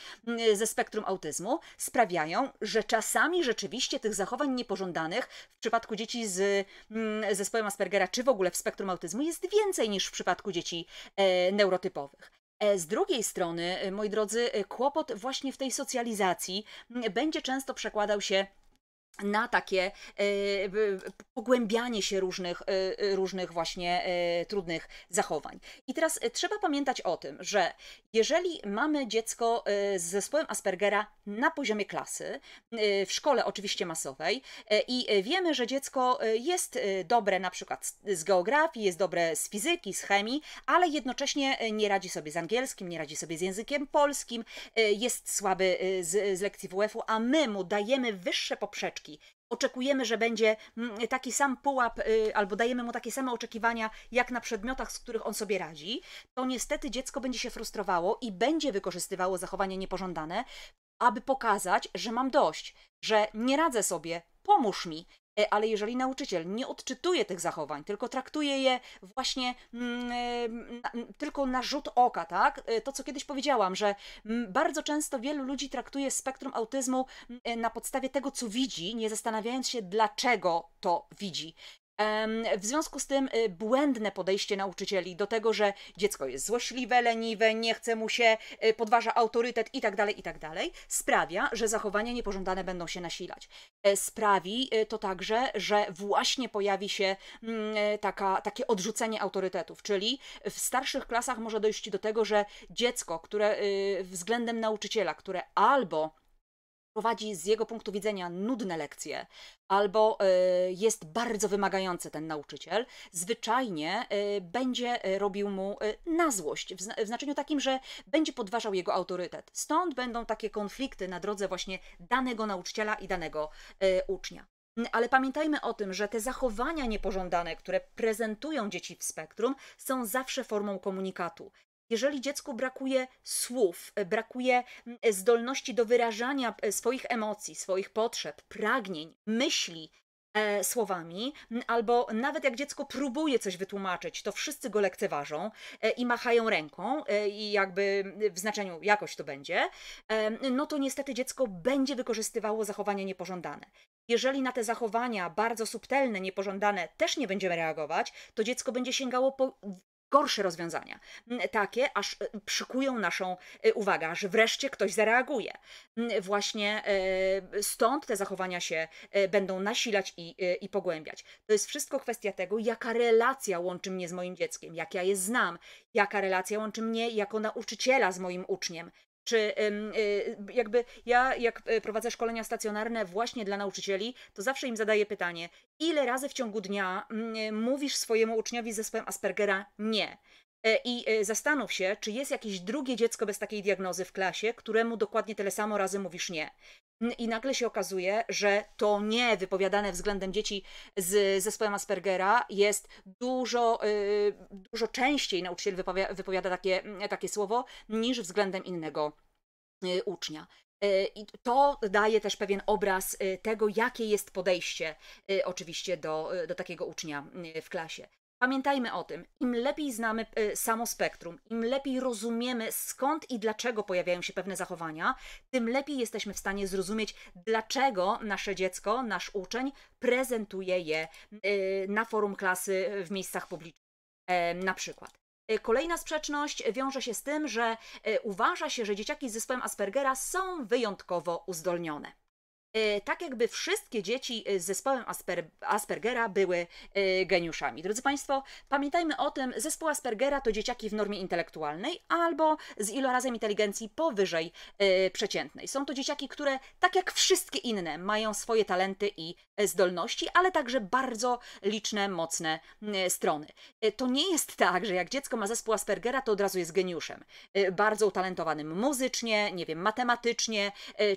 ze spektrum autyzmu sprawiają, że czasami rzeczywiście tych zachowań niepożądanych w przypadku dzieci z zespołem Aspergera czy w ogóle w spektrum autyzmu jest więcej niż w przypadku dzieci neurotypowych. E, z drugiej strony, e, moi drodzy, e, kłopot właśnie w tej socjalizacji będzie często przekładał się na takie e, pogłębianie się różnych, e, e, różnych właśnie trudnych zachowań. I teraz trzeba pamiętać o tym, że jeżeli mamy dziecko z zespołem Aspergera na poziomie klasy, w szkole oczywiście masowej, i wiemy, że dziecko jest dobre na przykład z geografii, jest dobre z fizyki, z chemii, ale jednocześnie nie radzi sobie z angielskim, nie radzi sobie z językiem polskim, jest słaby z, z lekcji WF-u, a my mu dajemy wyższe poprzeczki, książki. Oczekujemy, że będzie mm, taki sam pułap, y, albo dajemy mu takie same oczekiwania, jak na przedmiotach, z których on sobie radzi, to niestety dziecko będzie się frustrowało i będzie wykorzystywało zachowanie niepożądane, aby pokazać, że mam dość, że nie radzę sobie, pomóż mi. E, ale jeżeli nauczyciel nie odczytuje tych zachowań, tylko traktuje je właśnie mm, tylko na rzut oka, tak? E, to, co kiedyś powiedziałam, że bardzo często wielu ludzi traktuje spektrum autyzmu e, na podstawie tego, co widzi, nie zastanawiając się, dlaczego to widzi. W związku z tym y, błędne podejście nauczycieli do tego, że dziecko jest złośliwe, leniwe, nie chce mu się, y, podważa autorytet itd., tak itd., tak sprawia, że zachowania niepożądane będą się nasilać. E, sprawi y, to także, że właśnie pojawi się mm, e, taka, takie odrzucenie autorytetów, czyli w starszych klasach może dojść do tego, że dziecko, które względem nauczyciela, które albo prowadzi z jego punktu widzenia nudne lekcje, albo e, jest bardzo wymagający ten nauczyciel, zwyczajnie e, będzie e, robił mu na złość, w znaczeniu takim, że będzie podważał jego autorytet. Stąd będą takie konflikty na drodze właśnie danego nauczyciela i danego ucznia. Ale pamiętajmy o tym, że te zachowania niepożądane, które prezentują dzieci w spektrum, są zawsze formą komunikatu. Jeżeli dziecku brakuje słów, e, brakuje e, zdolności do wyrażania e, swoich emocji, swoich potrzeb, pragnień, myśli, E, słowami, albo nawet jak dziecko próbuje coś wytłumaczyć, to wszyscy go lekceważą e, i machają ręką, e, i jakby w znaczeniu jakoś to będzie, no to niestety dziecko będzie wykorzystywało zachowania niepożądane. Jeżeli na te zachowania bardzo subtelne, niepożądane też nie będziemy reagować, to dziecko będzie sięgało po gorsze rozwiązania. Mm, takie, aż e, przykują naszą e, uwagę, aż wreszcie ktoś zareaguje. Mm, właśnie e, stąd te zachowania się będą nasilać i, i pogłębiać. To jest wszystko kwestia tego, jaka relacja łączy mnie z moim dzieckiem, jak ja je znam, jaka relacja łączy mnie jako nauczyciela z moim uczniem, czy y, jakby ja, jak e, prowadzę szkolenia stacjonarne właśnie dla nauczycieli, to zawsze im zadaję pytanie, ile razy w ciągu dnia mm, e, mówisz swojemu uczniowi z zespołem Aspergera nie? E, I zastanów się, czy jest jakieś drugie dziecko bez takiej diagnozy w klasie, któremu dokładnie tyle samo razy mówisz nie. I nagle się okazuje, że to nie wypowiadane względem dzieci z zespołem Aspergera jest dużo, y, dużo częściej nauczyciel wypowiada, wypowiada takie, mm, takie słowo niż względem innego y, ucznia. Y, I to daje też pewien obraz tego, jakie jest podejście oczywiście do, do takiego ucznia w klasie. Pamiętajmy o tym, im lepiej znamy y, samo spektrum, im lepiej rozumiemy skąd i dlaczego pojawiają się pewne zachowania, tym lepiej jesteśmy w stanie zrozumieć, dlaczego nasze dziecko, nasz uczeń prezentuje je y, na forum klasy w miejscach publicznych y, na przykład. E, kolejna sprzeczność wiąże się z tym, że e, uważa się, że dzieciaki z zespołem Aspergera są wyjątkowo uzdolnione. E, tak jakby wszystkie dzieci e, z zespołem Asper Aspergera były e, geniuszami. Drodzy Państwo, pamiętajmy o tym, zespół Aspergera to dzieciaki w normie intelektualnej albo z ilorazem inteligencji powyżej przeciętnej. Są to dzieciaki, które tak jak wszystkie inne mają swoje talenty i E, zdolności, ale także bardzo liczne, mocne e, strony. E, to nie jest tak, że jak dziecko ma zespół Aspergera, to od razu jest geniuszem. Bardzo utalentowanym muzycznie, nie wiem, matematycznie,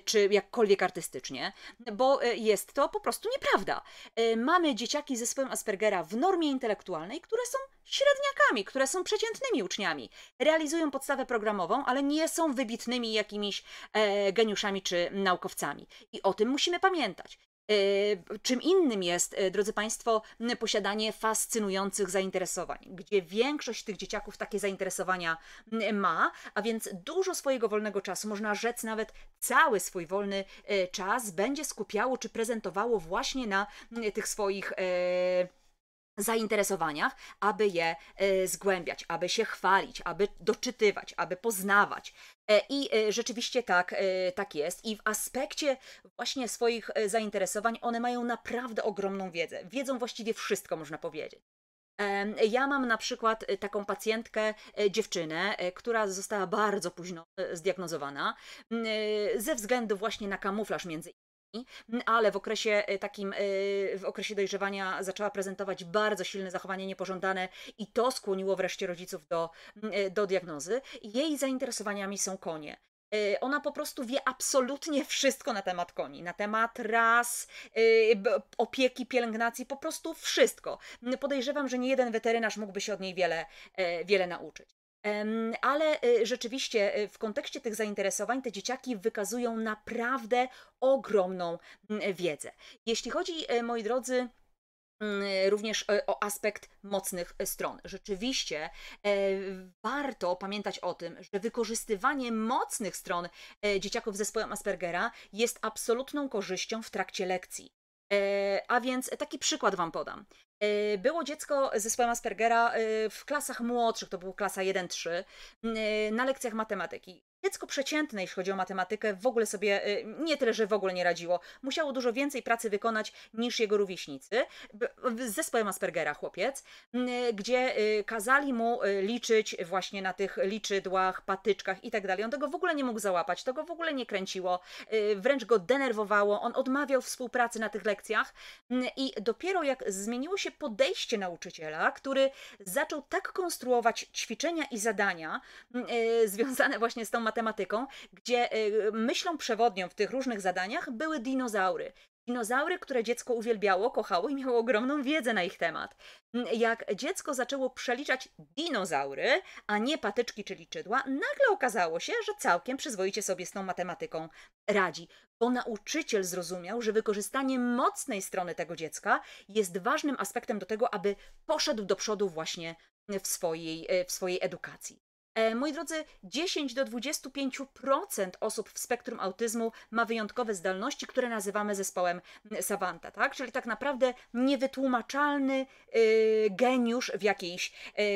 czy jakkolwiek artystycznie, bo jest to po prostu nieprawda. Mamy dzieciaki z zespołem Aspergera w normie intelektualnej, które są średniakami, które są przeciętnymi uczniami. Realizują podstawę programową, ale nie są wybitnymi jakimiś geniuszami czy naukowcami. I o tym musimy pamiętać. Yy, czym innym jest, yy, drodzy Państwo, posiadanie fascynujących zainteresowań, gdzie większość tych dzieciaków takie zainteresowania ma, a więc dużo swojego wolnego czasu, można rzec nawet cały swój wolny yy, czas, będzie skupiało czy prezentowało właśnie na tych swoich zainteresowaniach, aby je e, zgłębiać, aby się chwalić, aby doczytywać, aby poznawać. E, I e, rzeczywiście tak, tak jest. I w aspekcie właśnie swoich zainteresowań one mają naprawdę ogromną wiedzę. Wiedzą właściwie wszystko, można powiedzieć. Ja mam na przykład taką pacjentkę, dziewczynę, która została bardzo późno zdiagnozowana ze względu właśnie na kamuflaż między ale w okresie y, takim, y, w okresie dojrzewania zaczęła prezentować bardzo silne zachowanie niepożądane i to skłoniło wreszcie rodziców do, y, do diagnozy. Jej zainteresowaniami są konie. Ona po prostu wie absolutnie wszystko na temat koni, na temat ras, opieki, pielęgnacji, po prostu wszystko. Podejrzewam, że nie jeden weterynarz mógłby się od niej wiele, e, wiele nauczyć. Ale y, rzeczywiście y, w kontekście tych zainteresowań te dzieciaki wykazują naprawdę ogromną mm, wiedzę. Jeśli chodzi, y, moi drodzy, mm, również o aspekt mocnych stron. Rzeczywiście e, warto pamiętać o tym, że wykorzystywanie mocnych stron e, dzieciaków z zespołem Aspergera jest absolutną korzyścią w trakcie lekcji. E, a więc taki przykład Wam podam. Y, było dziecko z zespołem Aspergera y, w klasach młodszych, to była klasa 1-3, y, na lekcjach matematyki. Dziecko przeciętne, jeśli chodzi o matematykę, w ogóle sobie y, nie tyle, że w ogóle nie radziło. Musiało dużo więcej pracy wykonać niż jego rówieśnicy. Z zespołem Aspergera chłopiec, gdzie y, kazali mu y, liczyć właśnie na tych liczydłach, patyczkach i tak dalej. On tego w ogóle nie mógł załapać, tego w ogóle nie kręciło, wręcz go denerwowało. On odmawiał współpracy na tych lekcjach i dopiero jak zmieniło się podejście nauczyciela, który zaczął tak konstruować ćwiczenia i zadania związane właśnie z tą matematyką, matematyką, gdzie y, myślą przewodnią w tych różnych zadaniach były dinozaury. Dinozaury, które dziecko uwielbiało, kochało i miało ogromną wiedzę na ich temat. Mm, jak dziecko zaczęło przeliczać dinozaury, a nie patyczki czy liczydła, nagle okazało się, że całkiem przyzwoicie sobie z tą matematyką radzi, bo nauczyciel zrozumiał, że wykorzystanie mocnej strony tego dziecka jest ważnym aspektem do tego, aby poszedł do przodu właśnie w swojej, y, w swojej edukacji. E, moi drodzy, 10 do 25% osób w spektrum autyzmu ma wyjątkowe zdolności, które nazywamy zespołem Savanta, tak? Czyli tak naprawdę niewytłumaczalny y, geniusz w jakiejś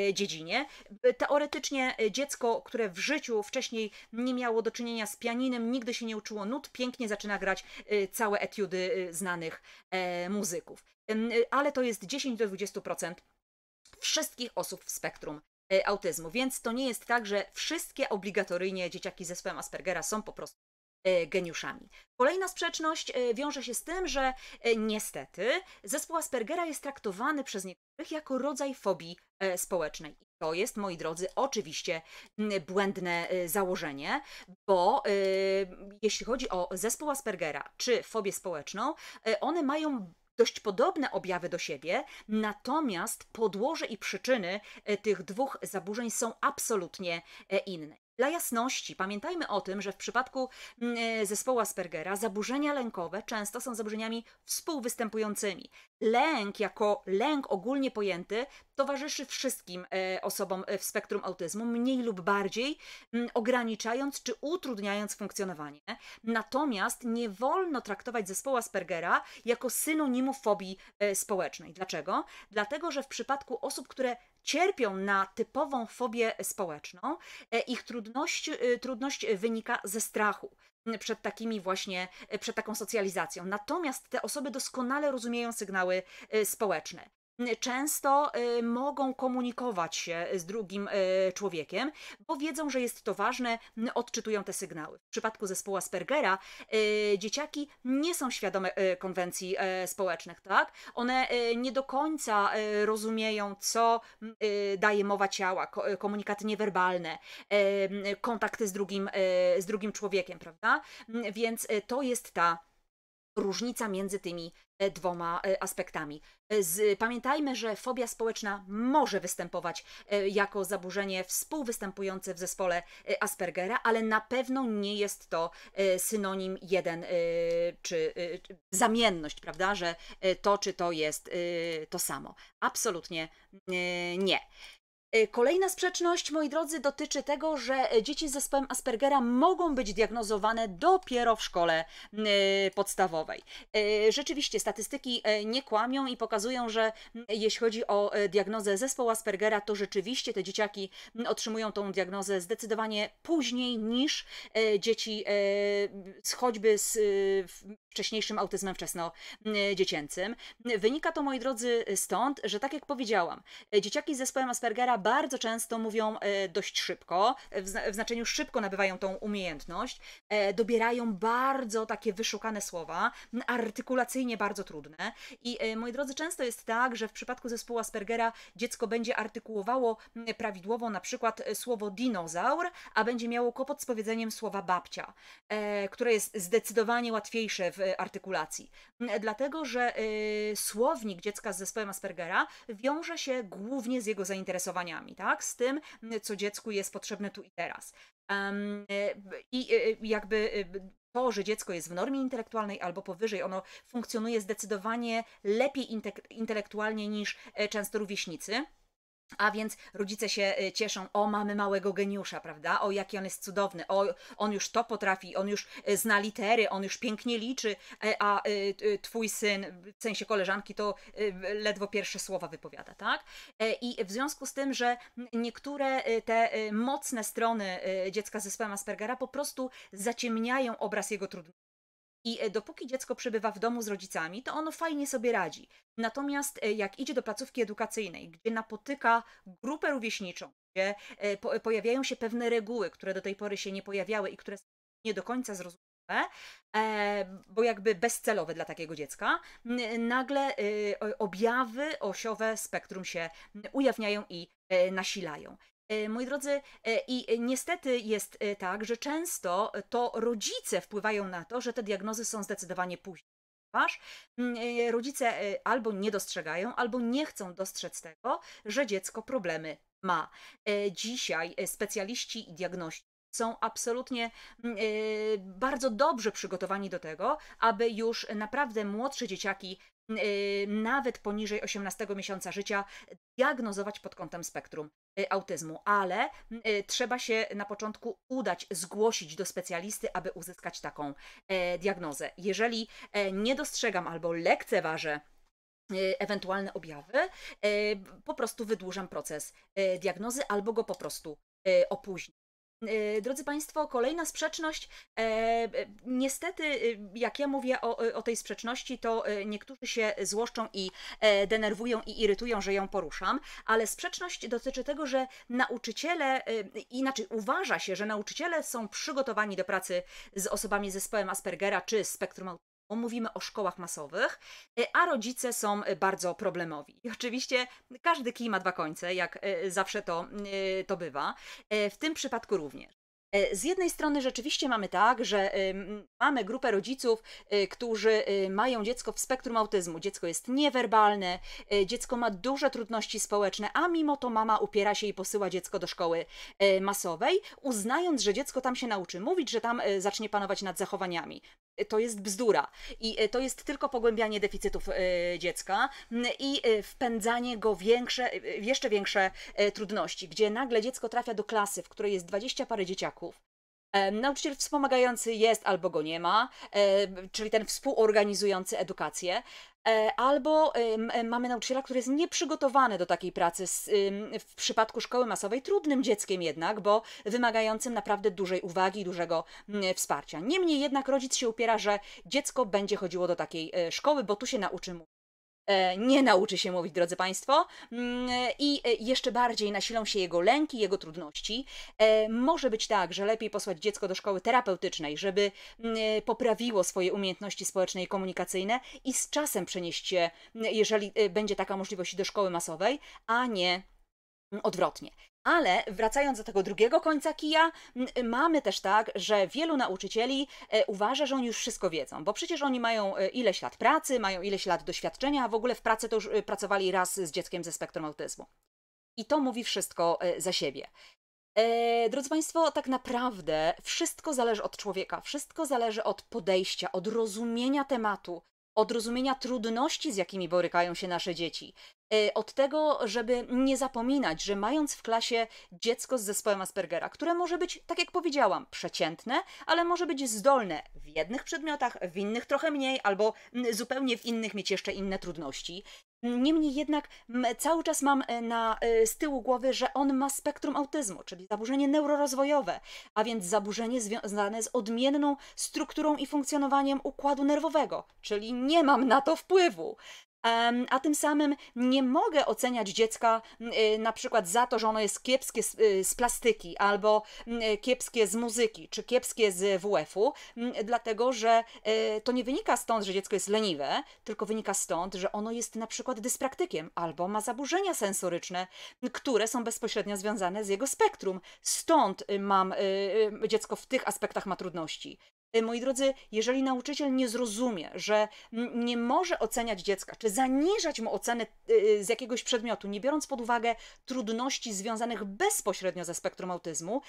y, dziedzinie. Y, teoretycznie dziecko, które w życiu wcześniej nie miało do czynienia z pianinem, nigdy się nie uczyło nut, pięknie zaczyna grać całe etiudy znanych e, muzyków. Ale to jest 10 do 20% wszystkich osób w spektrum E, autyzmu. Więc to nie jest tak, że wszystkie obligatoryjnie dzieciaki z zespołem Aspergera są po prostu e, geniuszami. Kolejna sprzeczność e, wiąże się z tym, że niestety zespół Aspergera jest traktowany przez niektórych jako rodzaj fobii społecznej. I to jest, moi drodzy, oczywiście błędne założenie, bo jeśli chodzi o zespół Aspergera czy fobię społeczną, one mają dość podobne objawy do siebie, natomiast podłoże i przyczyny e, tych dwóch zaburzeń są absolutnie e, inne. Dla jasności, pamiętajmy o tym, że w przypadku mm, e, zespołu Aspergera zaburzenia lękowe często są zaburzeniami współwystępującymi lęk jako lęk ogólnie pojęty towarzyszy wszystkim e, osobom e, w spektrum autyzmu, mniej lub bardziej, mm, ograniczając czy utrudniając funkcjonowanie. Natomiast nie wolno traktować zespołu Aspergera jako synonimu fobii e, społecznej. Dlaczego? Dlatego, że w przypadku osób, które cierpią na typową fobię społeczną, ich trudność, trudność wynika ze strachu przed takimi właśnie, e, przed taką socjalizacją. Natomiast te osoby doskonale rozumieją sygnały e, społeczne często y, mogą komunikować się z drugim y, człowiekiem, bo wiedzą, że jest to ważne, odczytują te sygnały. W przypadku zespołu Aspergera y, dzieciaki nie są świadome konwencji społecznych, tak? One nie do końca rozumieją, co daje mowa ciała, komunikaty niewerbalne, kontakty z drugim, z drugim człowiekiem, prawda? Więc to jest ta różnica między tymi e, dwoma e, aspektami. E, z, pamiętajmy, że fobia społeczna może występować jako zaburzenie współwystępujące w zespole Aspergera, ale na pewno nie jest to synonim jeden czy zamienność, prawda, że to czy to jest to samo. Absolutnie nie. Y, kolejna sprzeczność, moi drodzy, dotyczy tego, że y, dzieci z zespołem Aspergera mogą być diagnozowane dopiero w szkole y, podstawowej. Rzeczywiście statystyki nie kłamią i pokazują, że mm, jeśli chodzi o diagnozę zespołu Aspergera, to rzeczywiście te dzieciaki mm, otrzymują tą diagnozę zdecydowanie później niż dzieci z choćby z wcześniejszym autyzmem wczesnodziecięcym. Wynika to, moi drodzy, stąd, że tak jak powiedziałam, dzieciaki z zespołem Aspergera bardzo często mówią e, dość szybko, e, w znaczeniu szybko nabywają tą umiejętność, e, dobierają bardzo takie wyszukane słowa, artykulacyjnie bardzo trudne. I moi drodzy, często jest tak, że w przypadku zespołu Aspergera dziecko będzie artykułowało prawidłowo na przykład słowo dinozaur, a będzie miało kłopot z powiedzeniem słowa babcia, które jest zdecydowanie łatwiejsze w artykulacji. Dlatego, że słownik dziecka z zespołem Aspergera wiąże się głównie z jego zainteresowaniem tak? Z tym, mm, co dziecku jest potrzebne tu i teraz. Y, I y, y, jakby to, że dziecko jest w normie intelektualnej albo powyżej, ono funkcjonuje zdecydowanie lepiej intelektualnie niż e, często rówieśnicy. A więc rodzice się y, cieszą, o mamy małego geniusza, prawda? O jaki on jest cudowny, o on już to potrafi, on już y, zna litery, on już pięknie liczy, e, a y, twój syn, w sensie koleżanki, to ledwo pierwsze słowa wypowiada, tak? E, I w związku z tym, że niektóre te mocne strony dziecka z zespołem Aspergera po prostu zaciemniają obraz jego trudności. I e, dopóki dziecko przebywa w domu z rodzicami, to ono fajnie sobie radzi. Natomiast e, jak idzie do placówki edukacyjnej, gdzie napotyka grupę rówieśniczą, gdzie e, po pojawiają się pewne reguły, które do tej pory się nie pojawiały i które są nie do końca zrozumiałe, bo jakby bezcelowe dla takiego dziecka, nagle objawy osiowe spektrum się ujawniają i nasilają. E, moi drodzy, e, i e, niestety jest tak, że często to rodzice wpływają na to, że te diagnozy są zdecydowanie później. Ponieważ mm, Rodzice albo nie dostrzegają, albo nie chcą dostrzec tego, że dziecko problemy ma. Dzisiaj specjaliści i diagności są absolutnie mm, bardzo dobrze przygotowani do tego, aby już naprawdę młodsze dzieciaki, nawet poniżej 18 miesiąca życia, diagnozować pod kątem spektrum. Y, autyzmu, ale mm, y, trzeba się na początku udać, zgłosić do specjalisty, aby uzyskać taką e, diagnozę. Jeżeli e, nie dostrzegam albo lekceważę y, ewentualne objawy, po prostu wydłużam proces diagnozy albo go po prostu opóźnię. Y, drodzy Państwo, kolejna sprzeczność. E, e, niestety, y, jak ja mówię o, y, o tej sprzeczności, to niektórzy się złoszczą i e, denerwują i irytują, że ją poruszam, ale sprzeczność dotyczy tego, że nauczyciele, inaczej uważa się, że nauczyciele są przygotowani do pracy z osobami z zespołem Aspergera czy spektrum mówimy o szkołach masowych, y, a rodzice są y, bardzo problemowi. I oczywiście każdy kij ma dwa końce, jak y, zawsze to, to bywa. W tym przypadku również. Z jednej strony rzeczywiście mamy tak, że mamy grupę rodziców, którzy mają dziecko w spektrum autyzmu. Dziecko jest niewerbalne, dziecko ma duże trudności społeczne, a mimo to mama upiera się i posyła dziecko do szkoły masowej, uznając, że dziecko tam się nauczy mówić, że tam zacznie panować nad zachowaniami to jest bzdura. I e, to jest tylko pogłębianie deficytów e, dziecka i e, wpędzanie go w, większe, w jeszcze większe trudności, gdzie nagle dziecko trafia do klasy, w której jest dwadzieścia parę dzieciaków, E, nauczyciel wspomagający jest albo go nie ma, e, czyli ten współorganizujący edukację, e, albo mamy nauczyciela, który jest nieprzygotowany do takiej pracy w przypadku szkoły masowej, trudnym dzieckiem jednak, bo wymagającym naprawdę dużej uwagi i dużego wsparcia. Niemniej jednak rodzic się upiera, że dziecko będzie chodziło do takiej szkoły, bo tu się nauczy mu. E, nie nauczy się mówić, drodzy Państwo, mm, i e, jeszcze bardziej nasilą się jego lęki, jego trudności. E, może być tak, że lepiej posłać dziecko do szkoły terapeutycznej, żeby mm, poprawiło swoje umiejętności społeczne i komunikacyjne i z czasem przenieść się, mm, jeżeli będzie taka możliwość, do szkoły masowej, a nie odwrotnie. Ale wracając do tego drugiego końca kija, mamy też tak, że wielu nauczycieli e, uważa, że oni już wszystko wiedzą, bo przecież oni mają e, ileś lat pracy, mają ileś lat doświadczenia, a w ogóle w pracy to już e, pracowali raz z dzieckiem ze spektrum autyzmu. I to mówi wszystko za siebie. Drodzy Państwo, tak naprawdę wszystko zależy od człowieka, wszystko zależy od podejścia, od rozumienia tematu, od rozumienia trudności, z jakimi borykają się nasze dzieci, e, od tego, żeby nie zapominać, że mając w klasie dziecko z zespołem Aspergera, które może być, tak jak powiedziałam, przeciętne, ale może być zdolne w jednych przedmiotach, w innych trochę mniej, albo mm, zupełnie w innych mieć jeszcze inne trudności, Niemniej jednak cały czas mam e, na, e, z tyłu głowy, że on ma spektrum autyzmu, czyli zaburzenie neurorozwojowe, a więc zaburzenie związane z odmienną strukturą i funkcjonowaniem układu nerwowego, czyli nie mam na to wpływu a tym samym nie mogę oceniać dziecka y, na przykład za to, że ono jest kiepskie z, y, plastyki, albo y, kiepskie z muzyki, czy kiepskie z WF-u, dlatego że to nie wynika stąd, że dziecko jest leniwe, tylko wynika stąd, że ono jest na przykład dyspraktykiem, albo ma zaburzenia sensoryczne, które są bezpośrednio związane z jego spektrum. Stąd mam dziecko w tych aspektach ma trudności. Y, moi drodzy, jeżeli nauczyciel nie zrozumie, że nie może oceniać dziecka, czy zaniżać mu oceny y, z jakiegoś przedmiotu, nie biorąc pod uwagę trudności związanych bezpośrednio ze spektrum autyzmu,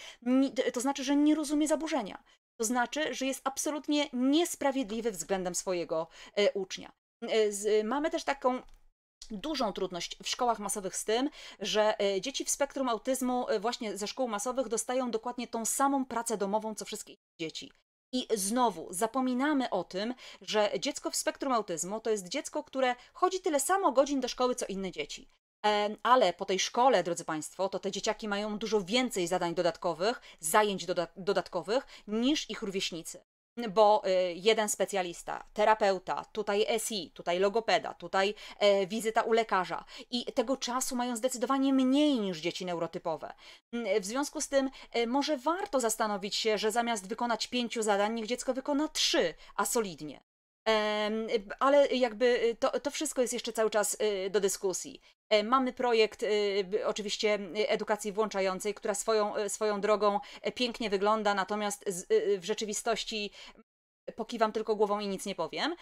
to znaczy, że nie rozumie zaburzenia. To znaczy, że jest absolutnie niesprawiedliwy względem swojego y, ucznia. Mamy też taką dużą trudność w szkołach masowych z tym, że dzieci w spektrum autyzmu właśnie ze szkół masowych dostają dokładnie tą samą pracę domową co wszystkie dzieci. I znowu zapominamy o tym, że dziecko w spektrum autyzmu to jest dziecko, które chodzi tyle samo godzin do szkoły co inne dzieci. Ale po tej szkole, drodzy Państwo, to te dzieciaki mają dużo więcej zadań dodatkowych, zajęć doda dodatkowych niż ich rówieśnicy bo y, jeden specjalista, terapeuta, tutaj SI, tutaj logopeda, tutaj e, wizyta u lekarza i tego czasu mają zdecydowanie mniej niż dzieci neurotypowe. Mm, w związku z tym e, może warto zastanowić się, że zamiast wykonać pięciu zadań, niech dziecko wykona trzy, a solidnie. Ale jakby y, to, to wszystko jest jeszcze cały czas y, do dyskusji. E, mamy projekt e, oczywiście e, edukacji włączającej, która swoją, swoją drogą pięknie wygląda, natomiast w rzeczywistości pokiwam tylko głową i nic nie powiem.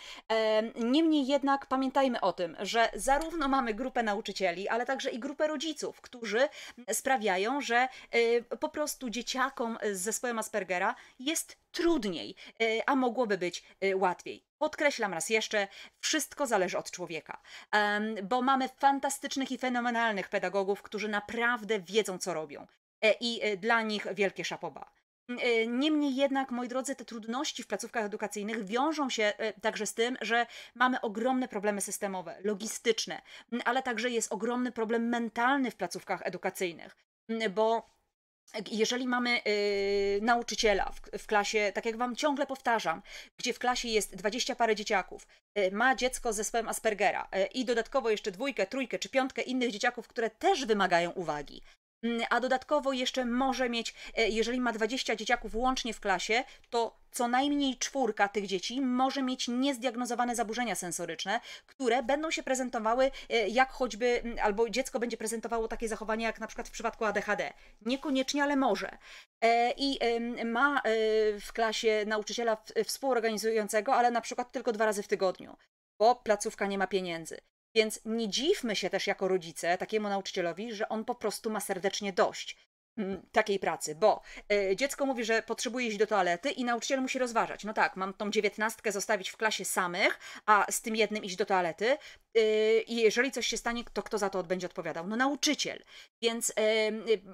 Niemniej jednak pamiętajmy o tym, że zarówno mamy grupę nauczycieli, ale także i grupę rodziców, którzy sprawiają, że y, po prostu dzieciakom z zespołem Aspergera jest trudniej, y, a mogłoby być y, łatwiej. Podkreślam raz jeszcze, wszystko zależy od człowieka, bo mamy fantastycznych i fenomenalnych pedagogów, którzy naprawdę wiedzą, co robią. E, I dla nich wielkie szapoba. Mm, y, niemniej jednak, moi drodzy, te trudności w placówkach edukacyjnych wiążą się y, także z tym, że mamy ogromne problemy systemowe, logistyczne, mm, ale także jest ogromny problem mentalny w placówkach edukacyjnych, mm, bo jeżeli mamy y, nauczyciela w, w, klasie, tak jak Wam ciągle powtarzam, gdzie w klasie jest dwadzieścia parę dzieciaków, ma dziecko z zespołem Aspergera i dodatkowo jeszcze dwójkę, trójkę czy piątkę innych dzieciaków, które też wymagają uwagi, Mm, a dodatkowo jeszcze może mieć, e, jeżeli ma 20 dzieciaków łącznie w klasie, to co najmniej czwórka tych dzieci może mieć niezdiagnozowane zaburzenia sensoryczne, które będą się prezentowały e, jak choćby, mm, albo dziecko będzie prezentowało takie zachowanie, jak na przykład w przypadku ADHD. Niekoniecznie, ale może. E, I ma w klasie nauczyciela współorganizującego, ale na przykład tylko dwa razy w tygodniu, bo placówka nie ma pieniędzy. Więc nie dziwmy się też jako rodzice takiemu nauczycielowi, że on po prostu ma serdecznie dość mm, takiej pracy, bo e, dziecko mówi, że potrzebuje iść do toalety i nauczyciel musi rozważać. No tak, mam tą dziewiętnastkę zostawić w klasie samych, a z tym jednym iść do toalety e, i jeżeli coś się stanie, to kto za to będzie odpowiadał? No nauczyciel. Więc e,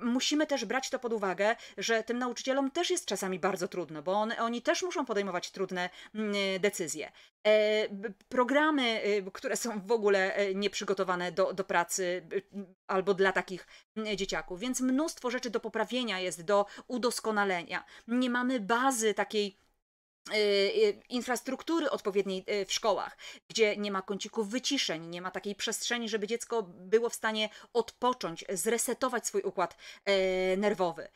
musimy też brać to pod uwagę, że tym nauczycielom też jest czasami bardzo trudno, bo on, oni też muszą podejmować trudne mm, decyzje. E, programy, e, które są w ogóle e, nieprzygotowane do, do pracy albo dla takich mm, dzieciaków. Więc mnóstwo rzeczy do poprawienia jest, do udoskonalenia. Nie mamy bazy takiej Y, y, infrastruktury odpowiedniej y, w szkołach, gdzie nie ma kącików wyciszeń, nie ma takiej przestrzeni, żeby dziecko było w stanie odpocząć, zresetować swój układ e, nerwowy.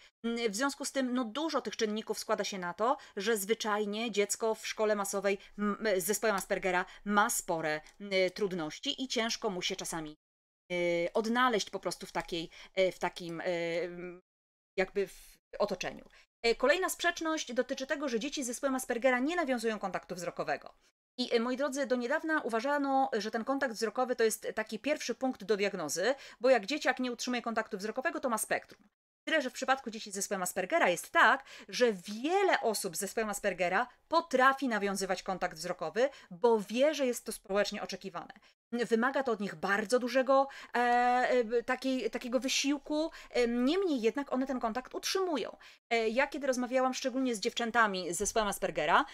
W związku z tym no, dużo tych czynników składa się na to, że zwyczajnie dziecko w szkole masowej z zespołem Aspergera ma spore trudności i ciężko mu się czasami odnaleźć po prostu w takiej, e, w takim e, jakby w otoczeniu. E, kolejna sprzeczność dotyczy tego, że dzieci z zespołem Aspergera nie nawiązują kontaktu wzrokowego. I e, moi drodzy, do niedawna uważano, że ten kontakt wzrokowy to jest taki pierwszy punkt do diagnozy, bo jak dzieciak nie utrzymuje kontaktu wzrokowego, to ma spektrum. Tyle, że w przypadku dzieci z zespołem Aspergera jest tak, że wiele osób z zespołem Aspergera potrafi nawiązywać kontakt wzrokowy, bo wie, że jest to społecznie oczekiwane. Wymaga to od nich bardzo dużego e, e takiej, takiego wysiłku, niemniej jednak one ten kontakt utrzymują. E, ja kiedy rozmawiałam szczególnie z dziewczętami z zespołem Aspergera,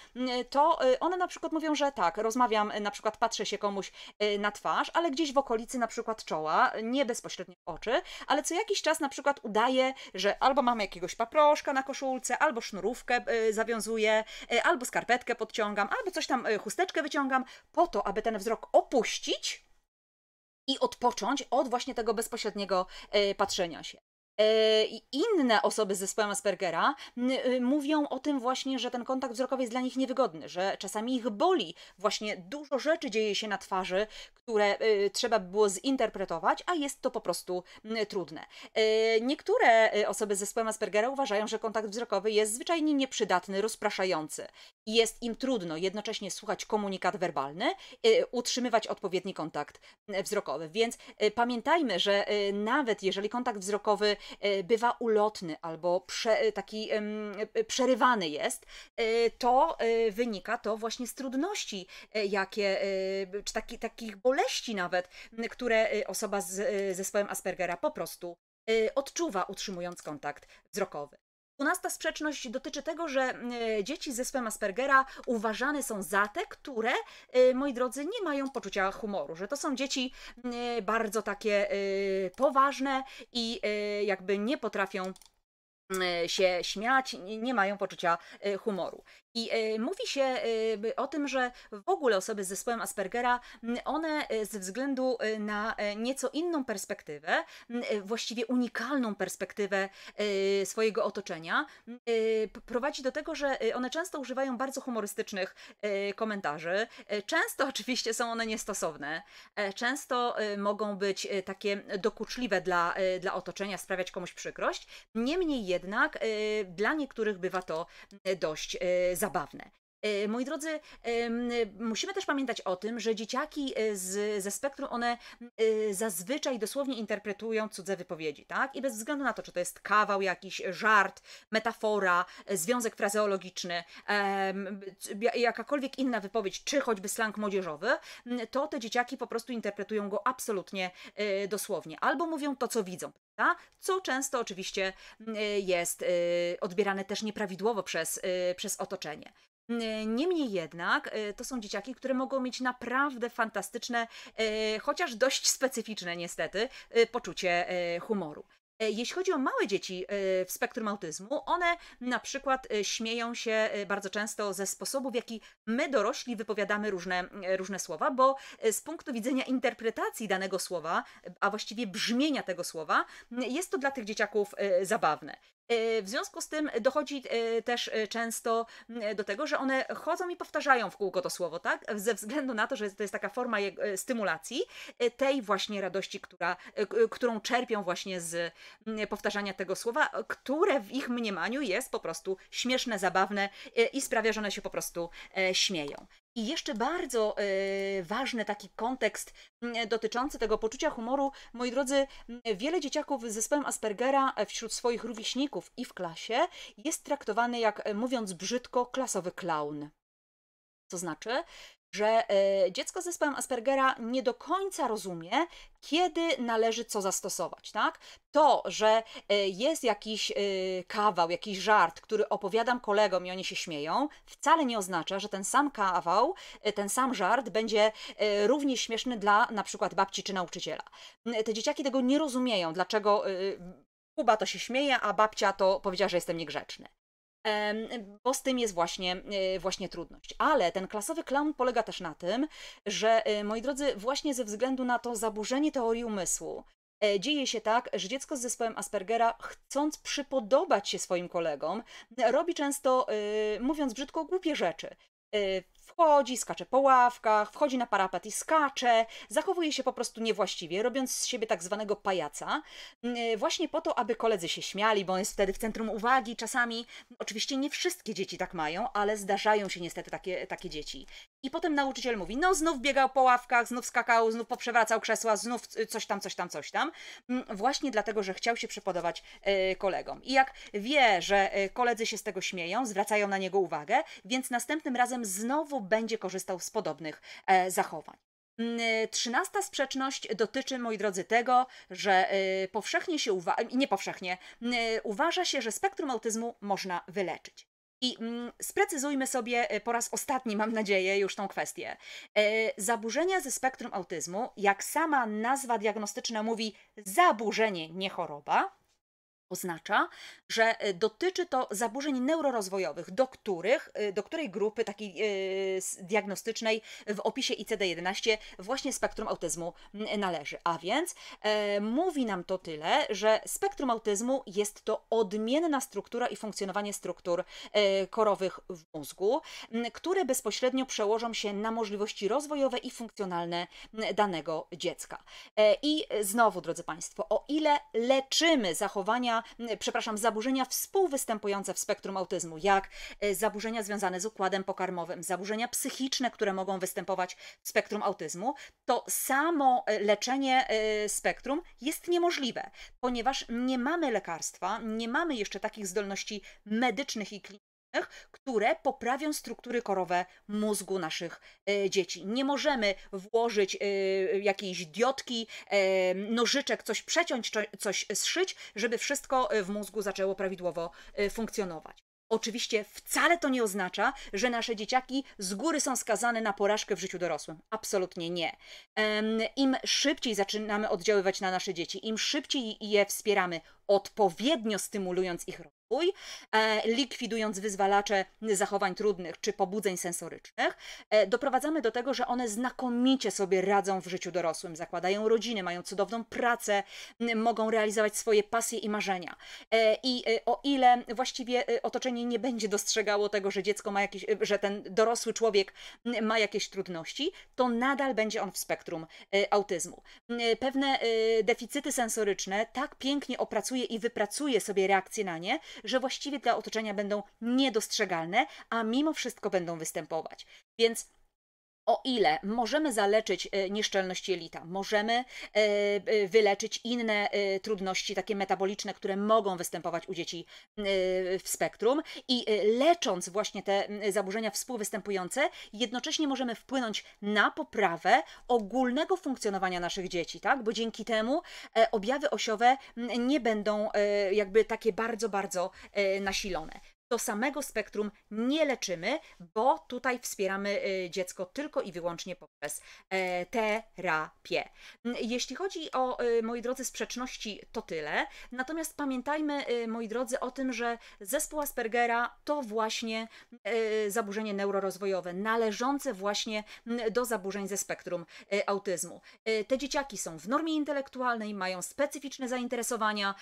to e, one na przykład mówią, że tak, rozmawiam, na przykład patrzę się komuś na twarz, ale gdzieś w okolicy na przykład czoła, nie bezpośrednio w oczy, ale co jakiś czas na przykład udaje, że albo mam jakiegoś paproszka na koszulce, albo sznurówkę zawiązuję, albo skarpetkę podciągam, albo coś tam, chusteczkę wyciągam, po to, aby ten wzrok opuścić, i odpocząć od właśnie tego bezpośredniego e, patrzenia się. E, I inne osoby z zespołem Aspergera y, mówią o tym właśnie, że ten kontakt wzrokowy jest dla nich niewygodny, że czasami ich boli. Właśnie dużo rzeczy dzieje się na twarzy, które y, trzeba by było zinterpretować, a jest to po prostu trudne. E, niektóre y, osoby z zespołem Aspergera uważają, że kontakt wzrokowy jest zwyczajnie nieprzydatny, rozpraszający. Jest im trudno jednocześnie słuchać komunikat werbalny, utrzymywać odpowiedni kontakt wzrokowy. Więc pamiętajmy, że nawet jeżeli kontakt wzrokowy E, bywa ulotny albo prze, e, taki e, przerywany jest, to wynika to właśnie z trudności, jakie, czy taki, takich boleści nawet, które osoba z zespołem Aspergera po prostu odczuwa, utrzymując kontakt wzrokowy. Dwunasta sprzeczność dotyczy tego, że mm, e, dzieci z zespołem Aspergera uważane są za te, które, e, moi drodzy, nie mają poczucia humoru, że to są dzieci mm, e, bardzo takie poważne i jakby nie potrafią się śmiać, nie mają poczucia humoru. I y, mówi się y, o tym, że w ogóle osoby z zespołem Aspergera, one y, ze względu na nieco inną perspektywę, właściwie unikalną perspektywę swojego otoczenia, prowadzi do tego, że one często używają bardzo humorystycznych komentarzy. Często [LAUGHS] oczywiście są one niestosowne, e, często mogą być takie dokuczliwe dla, dla otoczenia, sprawiać komuś przykrość. Niemniej jednak dla niektórych bywa to dość zabawne. E, moi drodzy, musimy też pamiętać o tym, że dzieciaki e, z, ze spektrum, one e, zazwyczaj dosłownie interpretują cudze wypowiedzi, tak? I bez względu na to, czy to jest kawał jakiś, żart, metafora, związek frazeologiczny, jakakolwiek inna wypowiedź, czy choćby slang młodzieżowy, to te dzieciaki po prostu interpretują go absolutnie dosłownie. Albo mówią to, co widzą, prawda? Co często oczywiście jest odbierane też nieprawidłowo przez, przez otoczenie. Niemniej jednak y, to są dzieciaki, które mogą mieć naprawdę fantastyczne, y, chociaż dość specyficzne niestety, y, poczucie humoru. E, jeśli chodzi o małe dzieci w spektrum autyzmu, one na przykład śmieją się bardzo często ze sposobu, w jaki my dorośli wypowiadamy różne, różne słowa, bo z punktu widzenia interpretacji danego słowa, a właściwie brzmienia tego słowa, jest to dla tych dzieciaków zabawne. E, w związku z tym dochodzi e, też e, często do tego, że one chodzą i powtarzają w kółko to słowo, tak? Ze względu na to, że to jest taka forma stymulacji tej właśnie radości, która, którą czerpią właśnie z powtarzania tego słowa, które w ich mniemaniu jest po prostu śmieszne, zabawne i sprawia, że one się po prostu śmieją. I jeszcze bardzo y, ważny taki kontekst mm, dotyczący tego poczucia humoru. Moi drodzy, mm, wiele dzieciaków z zespołem Aspergera e, wśród swoich rówieśników i w klasie jest traktowany jak, e, mówiąc brzydko, klasowy klaun. To znaczy, że e, dziecko z zespołem Aspergera nie do końca rozumie, kiedy należy co zastosować, tak? To, że e, jest jakiś e, kawał, jakiś żart, który opowiadam kolegom i oni się śmieją, wcale nie oznacza, że ten sam kawał, ten sam żart będzie równie śmieszny dla na przykład babci czy nauczyciela. Te dzieciaki tego nie rozumieją, dlaczego Kuba to się śmieje, a babcia to powiedziała, że jestem niegrzeczny bo z tym jest właśnie, e, właśnie trudność. Ale ten klasowy clown polega też na tym, że e, moi drodzy, właśnie ze względu na to zaburzenie teorii umysłu, e, dzieje się tak, że dziecko z zespołem Aspergera, chcąc przypodobać się swoim kolegom, robi często, mówiąc brzydko, głupie rzeczy. Wchodzi, skacze po ławkach, wchodzi na parapet i skacze, zachowuje się po prostu niewłaściwie, robiąc z siebie tak zwanego pajaca, mm, y, właśnie po to, aby koledzy się śmiali, bo on jest wtedy w centrum uwagi. Czasami, oczywiście nie wszystkie dzieci tak mają, ale zdarzają się niestety takie, takie dzieci. I potem nauczyciel mówi, no znów biegał po ławkach, znów skakał, znów poprzewracał krzesła, znów y, coś tam, coś tam, coś tam. Mm, właśnie dlatego, że chciał się przypodobać y, kolegom. I jak wie, że y, koledzy się z tego śmieją, zwracają na niego uwagę, więc następnym razem znowu będzie korzystał z podobnych e, zachowań. Mm, trzynasta sprzeczność dotyczy, moi drodzy, tego, że powszechnie się uważa, nie powszechnie, uważa się, że spektrum autyzmu można wyleczyć. I mm, sprecyzujmy sobie e, po raz ostatni, mam nadzieję, już tą kwestię. E, zaburzenia ze spektrum autyzmu, jak sama nazwa diagnostyczna mówi, zaburzenie, nie choroba, Oznacza, że y, dotyczy to zaburzeń neurorozwojowych, do, których, y, do której grupy takiej y, diagnostycznej w opisie ICD-11 właśnie spektrum autyzmu mm, należy. A więc e, mówi nam to tyle, że spektrum autyzmu jest to odmienna struktura i funkcjonowanie struktur e, korowych w mózgu, mm, które bezpośrednio przełożą się na możliwości rozwojowe i funkcjonalne mm, danego dziecka. E, I znowu, drodzy Państwo, o ile leczymy zachowania przepraszam, zaburzenia współwystępujące w spektrum autyzmu, jak e, zaburzenia związane z układem pokarmowym, zaburzenia psychiczne, które mogą występować w spektrum autyzmu, to samo e, leczenie e, spektrum jest niemożliwe, ponieważ nie mamy lekarstwa, nie mamy jeszcze takich zdolności medycznych i klinicznych, które poprawią struktury korowe mózgu naszych e, dzieci. Nie możemy włożyć e, jakiejś diotki, e, nożyczek, coś przeciąć, coś zszyć, żeby wszystko w mózgu zaczęło prawidłowo funkcjonować. Oczywiście wcale to nie oznacza, że nasze dzieciaki z góry są skazane na porażkę w życiu dorosłym. Absolutnie nie. Im szybciej zaczynamy oddziaływać na nasze dzieci, im szybciej je wspieramy, odpowiednio stymulując ich rozwój, spokój, e, likwidując wyzwalacze zachowań trudnych czy pobudzeń sensorycznych. E, doprowadzamy do tego, że one znakomicie sobie radzą w życiu dorosłym, zakładają rodziny, mają cudowną pracę, mogą realizować swoje pasje i marzenia. E, I o ile właściwie otoczenie nie będzie dostrzegało tego, że dziecko ma jakieś, że ten dorosły człowiek ma jakieś trudności, to nadal będzie on w spektrum autyzmu. Pewne deficyty sensoryczne tak pięknie opracuje i wypracuje sobie reakcje na nie, że właściwie dla otoczenia będą niedostrzegalne, a mimo wszystko będą występować. Więc o ile możemy zaleczyć e, nieszczelność jelita, możemy e, e, wyleczyć inne trudności, takie metaboliczne, które mogą występować u dzieci w spektrum, i lecząc właśnie te zaburzenia współwystępujące, jednocześnie możemy wpłynąć na poprawę ogólnego funkcjonowania naszych dzieci, tak? bo dzięki temu objawy osiowe nie będą jakby takie bardzo, bardzo nasilone to samego spektrum nie leczymy, bo tutaj wspieramy y, dziecko tylko i wyłącznie poprzez e, terapię. Mm, jeśli chodzi o, y, moi drodzy, sprzeczności, to tyle. Natomiast pamiętajmy, y, moi drodzy, o tym, że zespół Aspergera to właśnie zaburzenie neurorozwojowe, należące właśnie mm, do zaburzeń ze spektrum autyzmu. Te dzieciaki są w normie intelektualnej, mają specyficzne zainteresowania,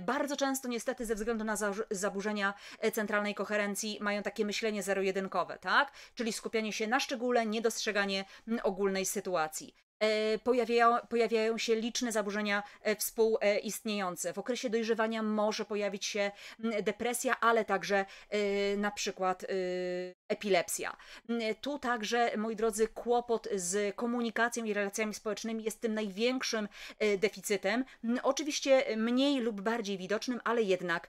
bardzo często niestety ze względu na zaburzenia E, centralnej koherencji mają takie myślenie zero-jedynkowe, tak? Czyli skupianie się na szczególe, niedostrzeganie ogólnej sytuacji. E, pojawiają, pojawiają, się liczne zaburzenia e, współistniejące. W okresie dojrzewania może pojawić się depresja, ale także na przykład epilepsja. Tu także, moi drodzy, kłopot z komunikacją i relacjami społecznymi jest tym największym deficytem. Oczywiście mniej lub bardziej widocznym, ale jednak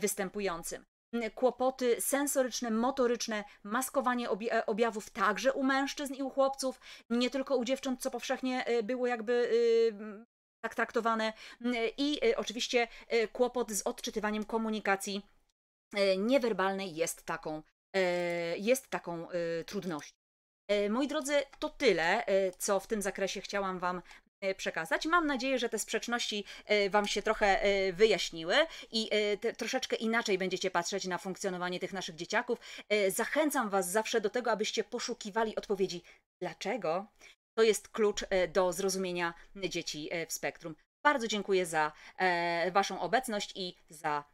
występującym kłopoty sensoryczne, motoryczne, maskowanie e, objawów także u mężczyzn i u chłopców, nie tylko u dziewcząt, co powszechnie e, było jakby y, tak traktowane i y, oczywiście y, kłopot z odczytywaniem komunikacji e, niewerbalnej jest taką, jest taką trudnością. Moi drodzy, to tyle, co w tym zakresie chciałam Wam E, przekazać. Mam nadzieję, że te sprzeczności e, Wam się trochę e, wyjaśniły i troszeczkę inaczej będziecie patrzeć na funkcjonowanie tych naszych dzieciaków. Zachęcam Was zawsze do tego, abyście poszukiwali odpowiedzi dlaczego. To jest klucz do zrozumienia dzieci w spektrum. Bardzo dziękuję za Waszą obecność i za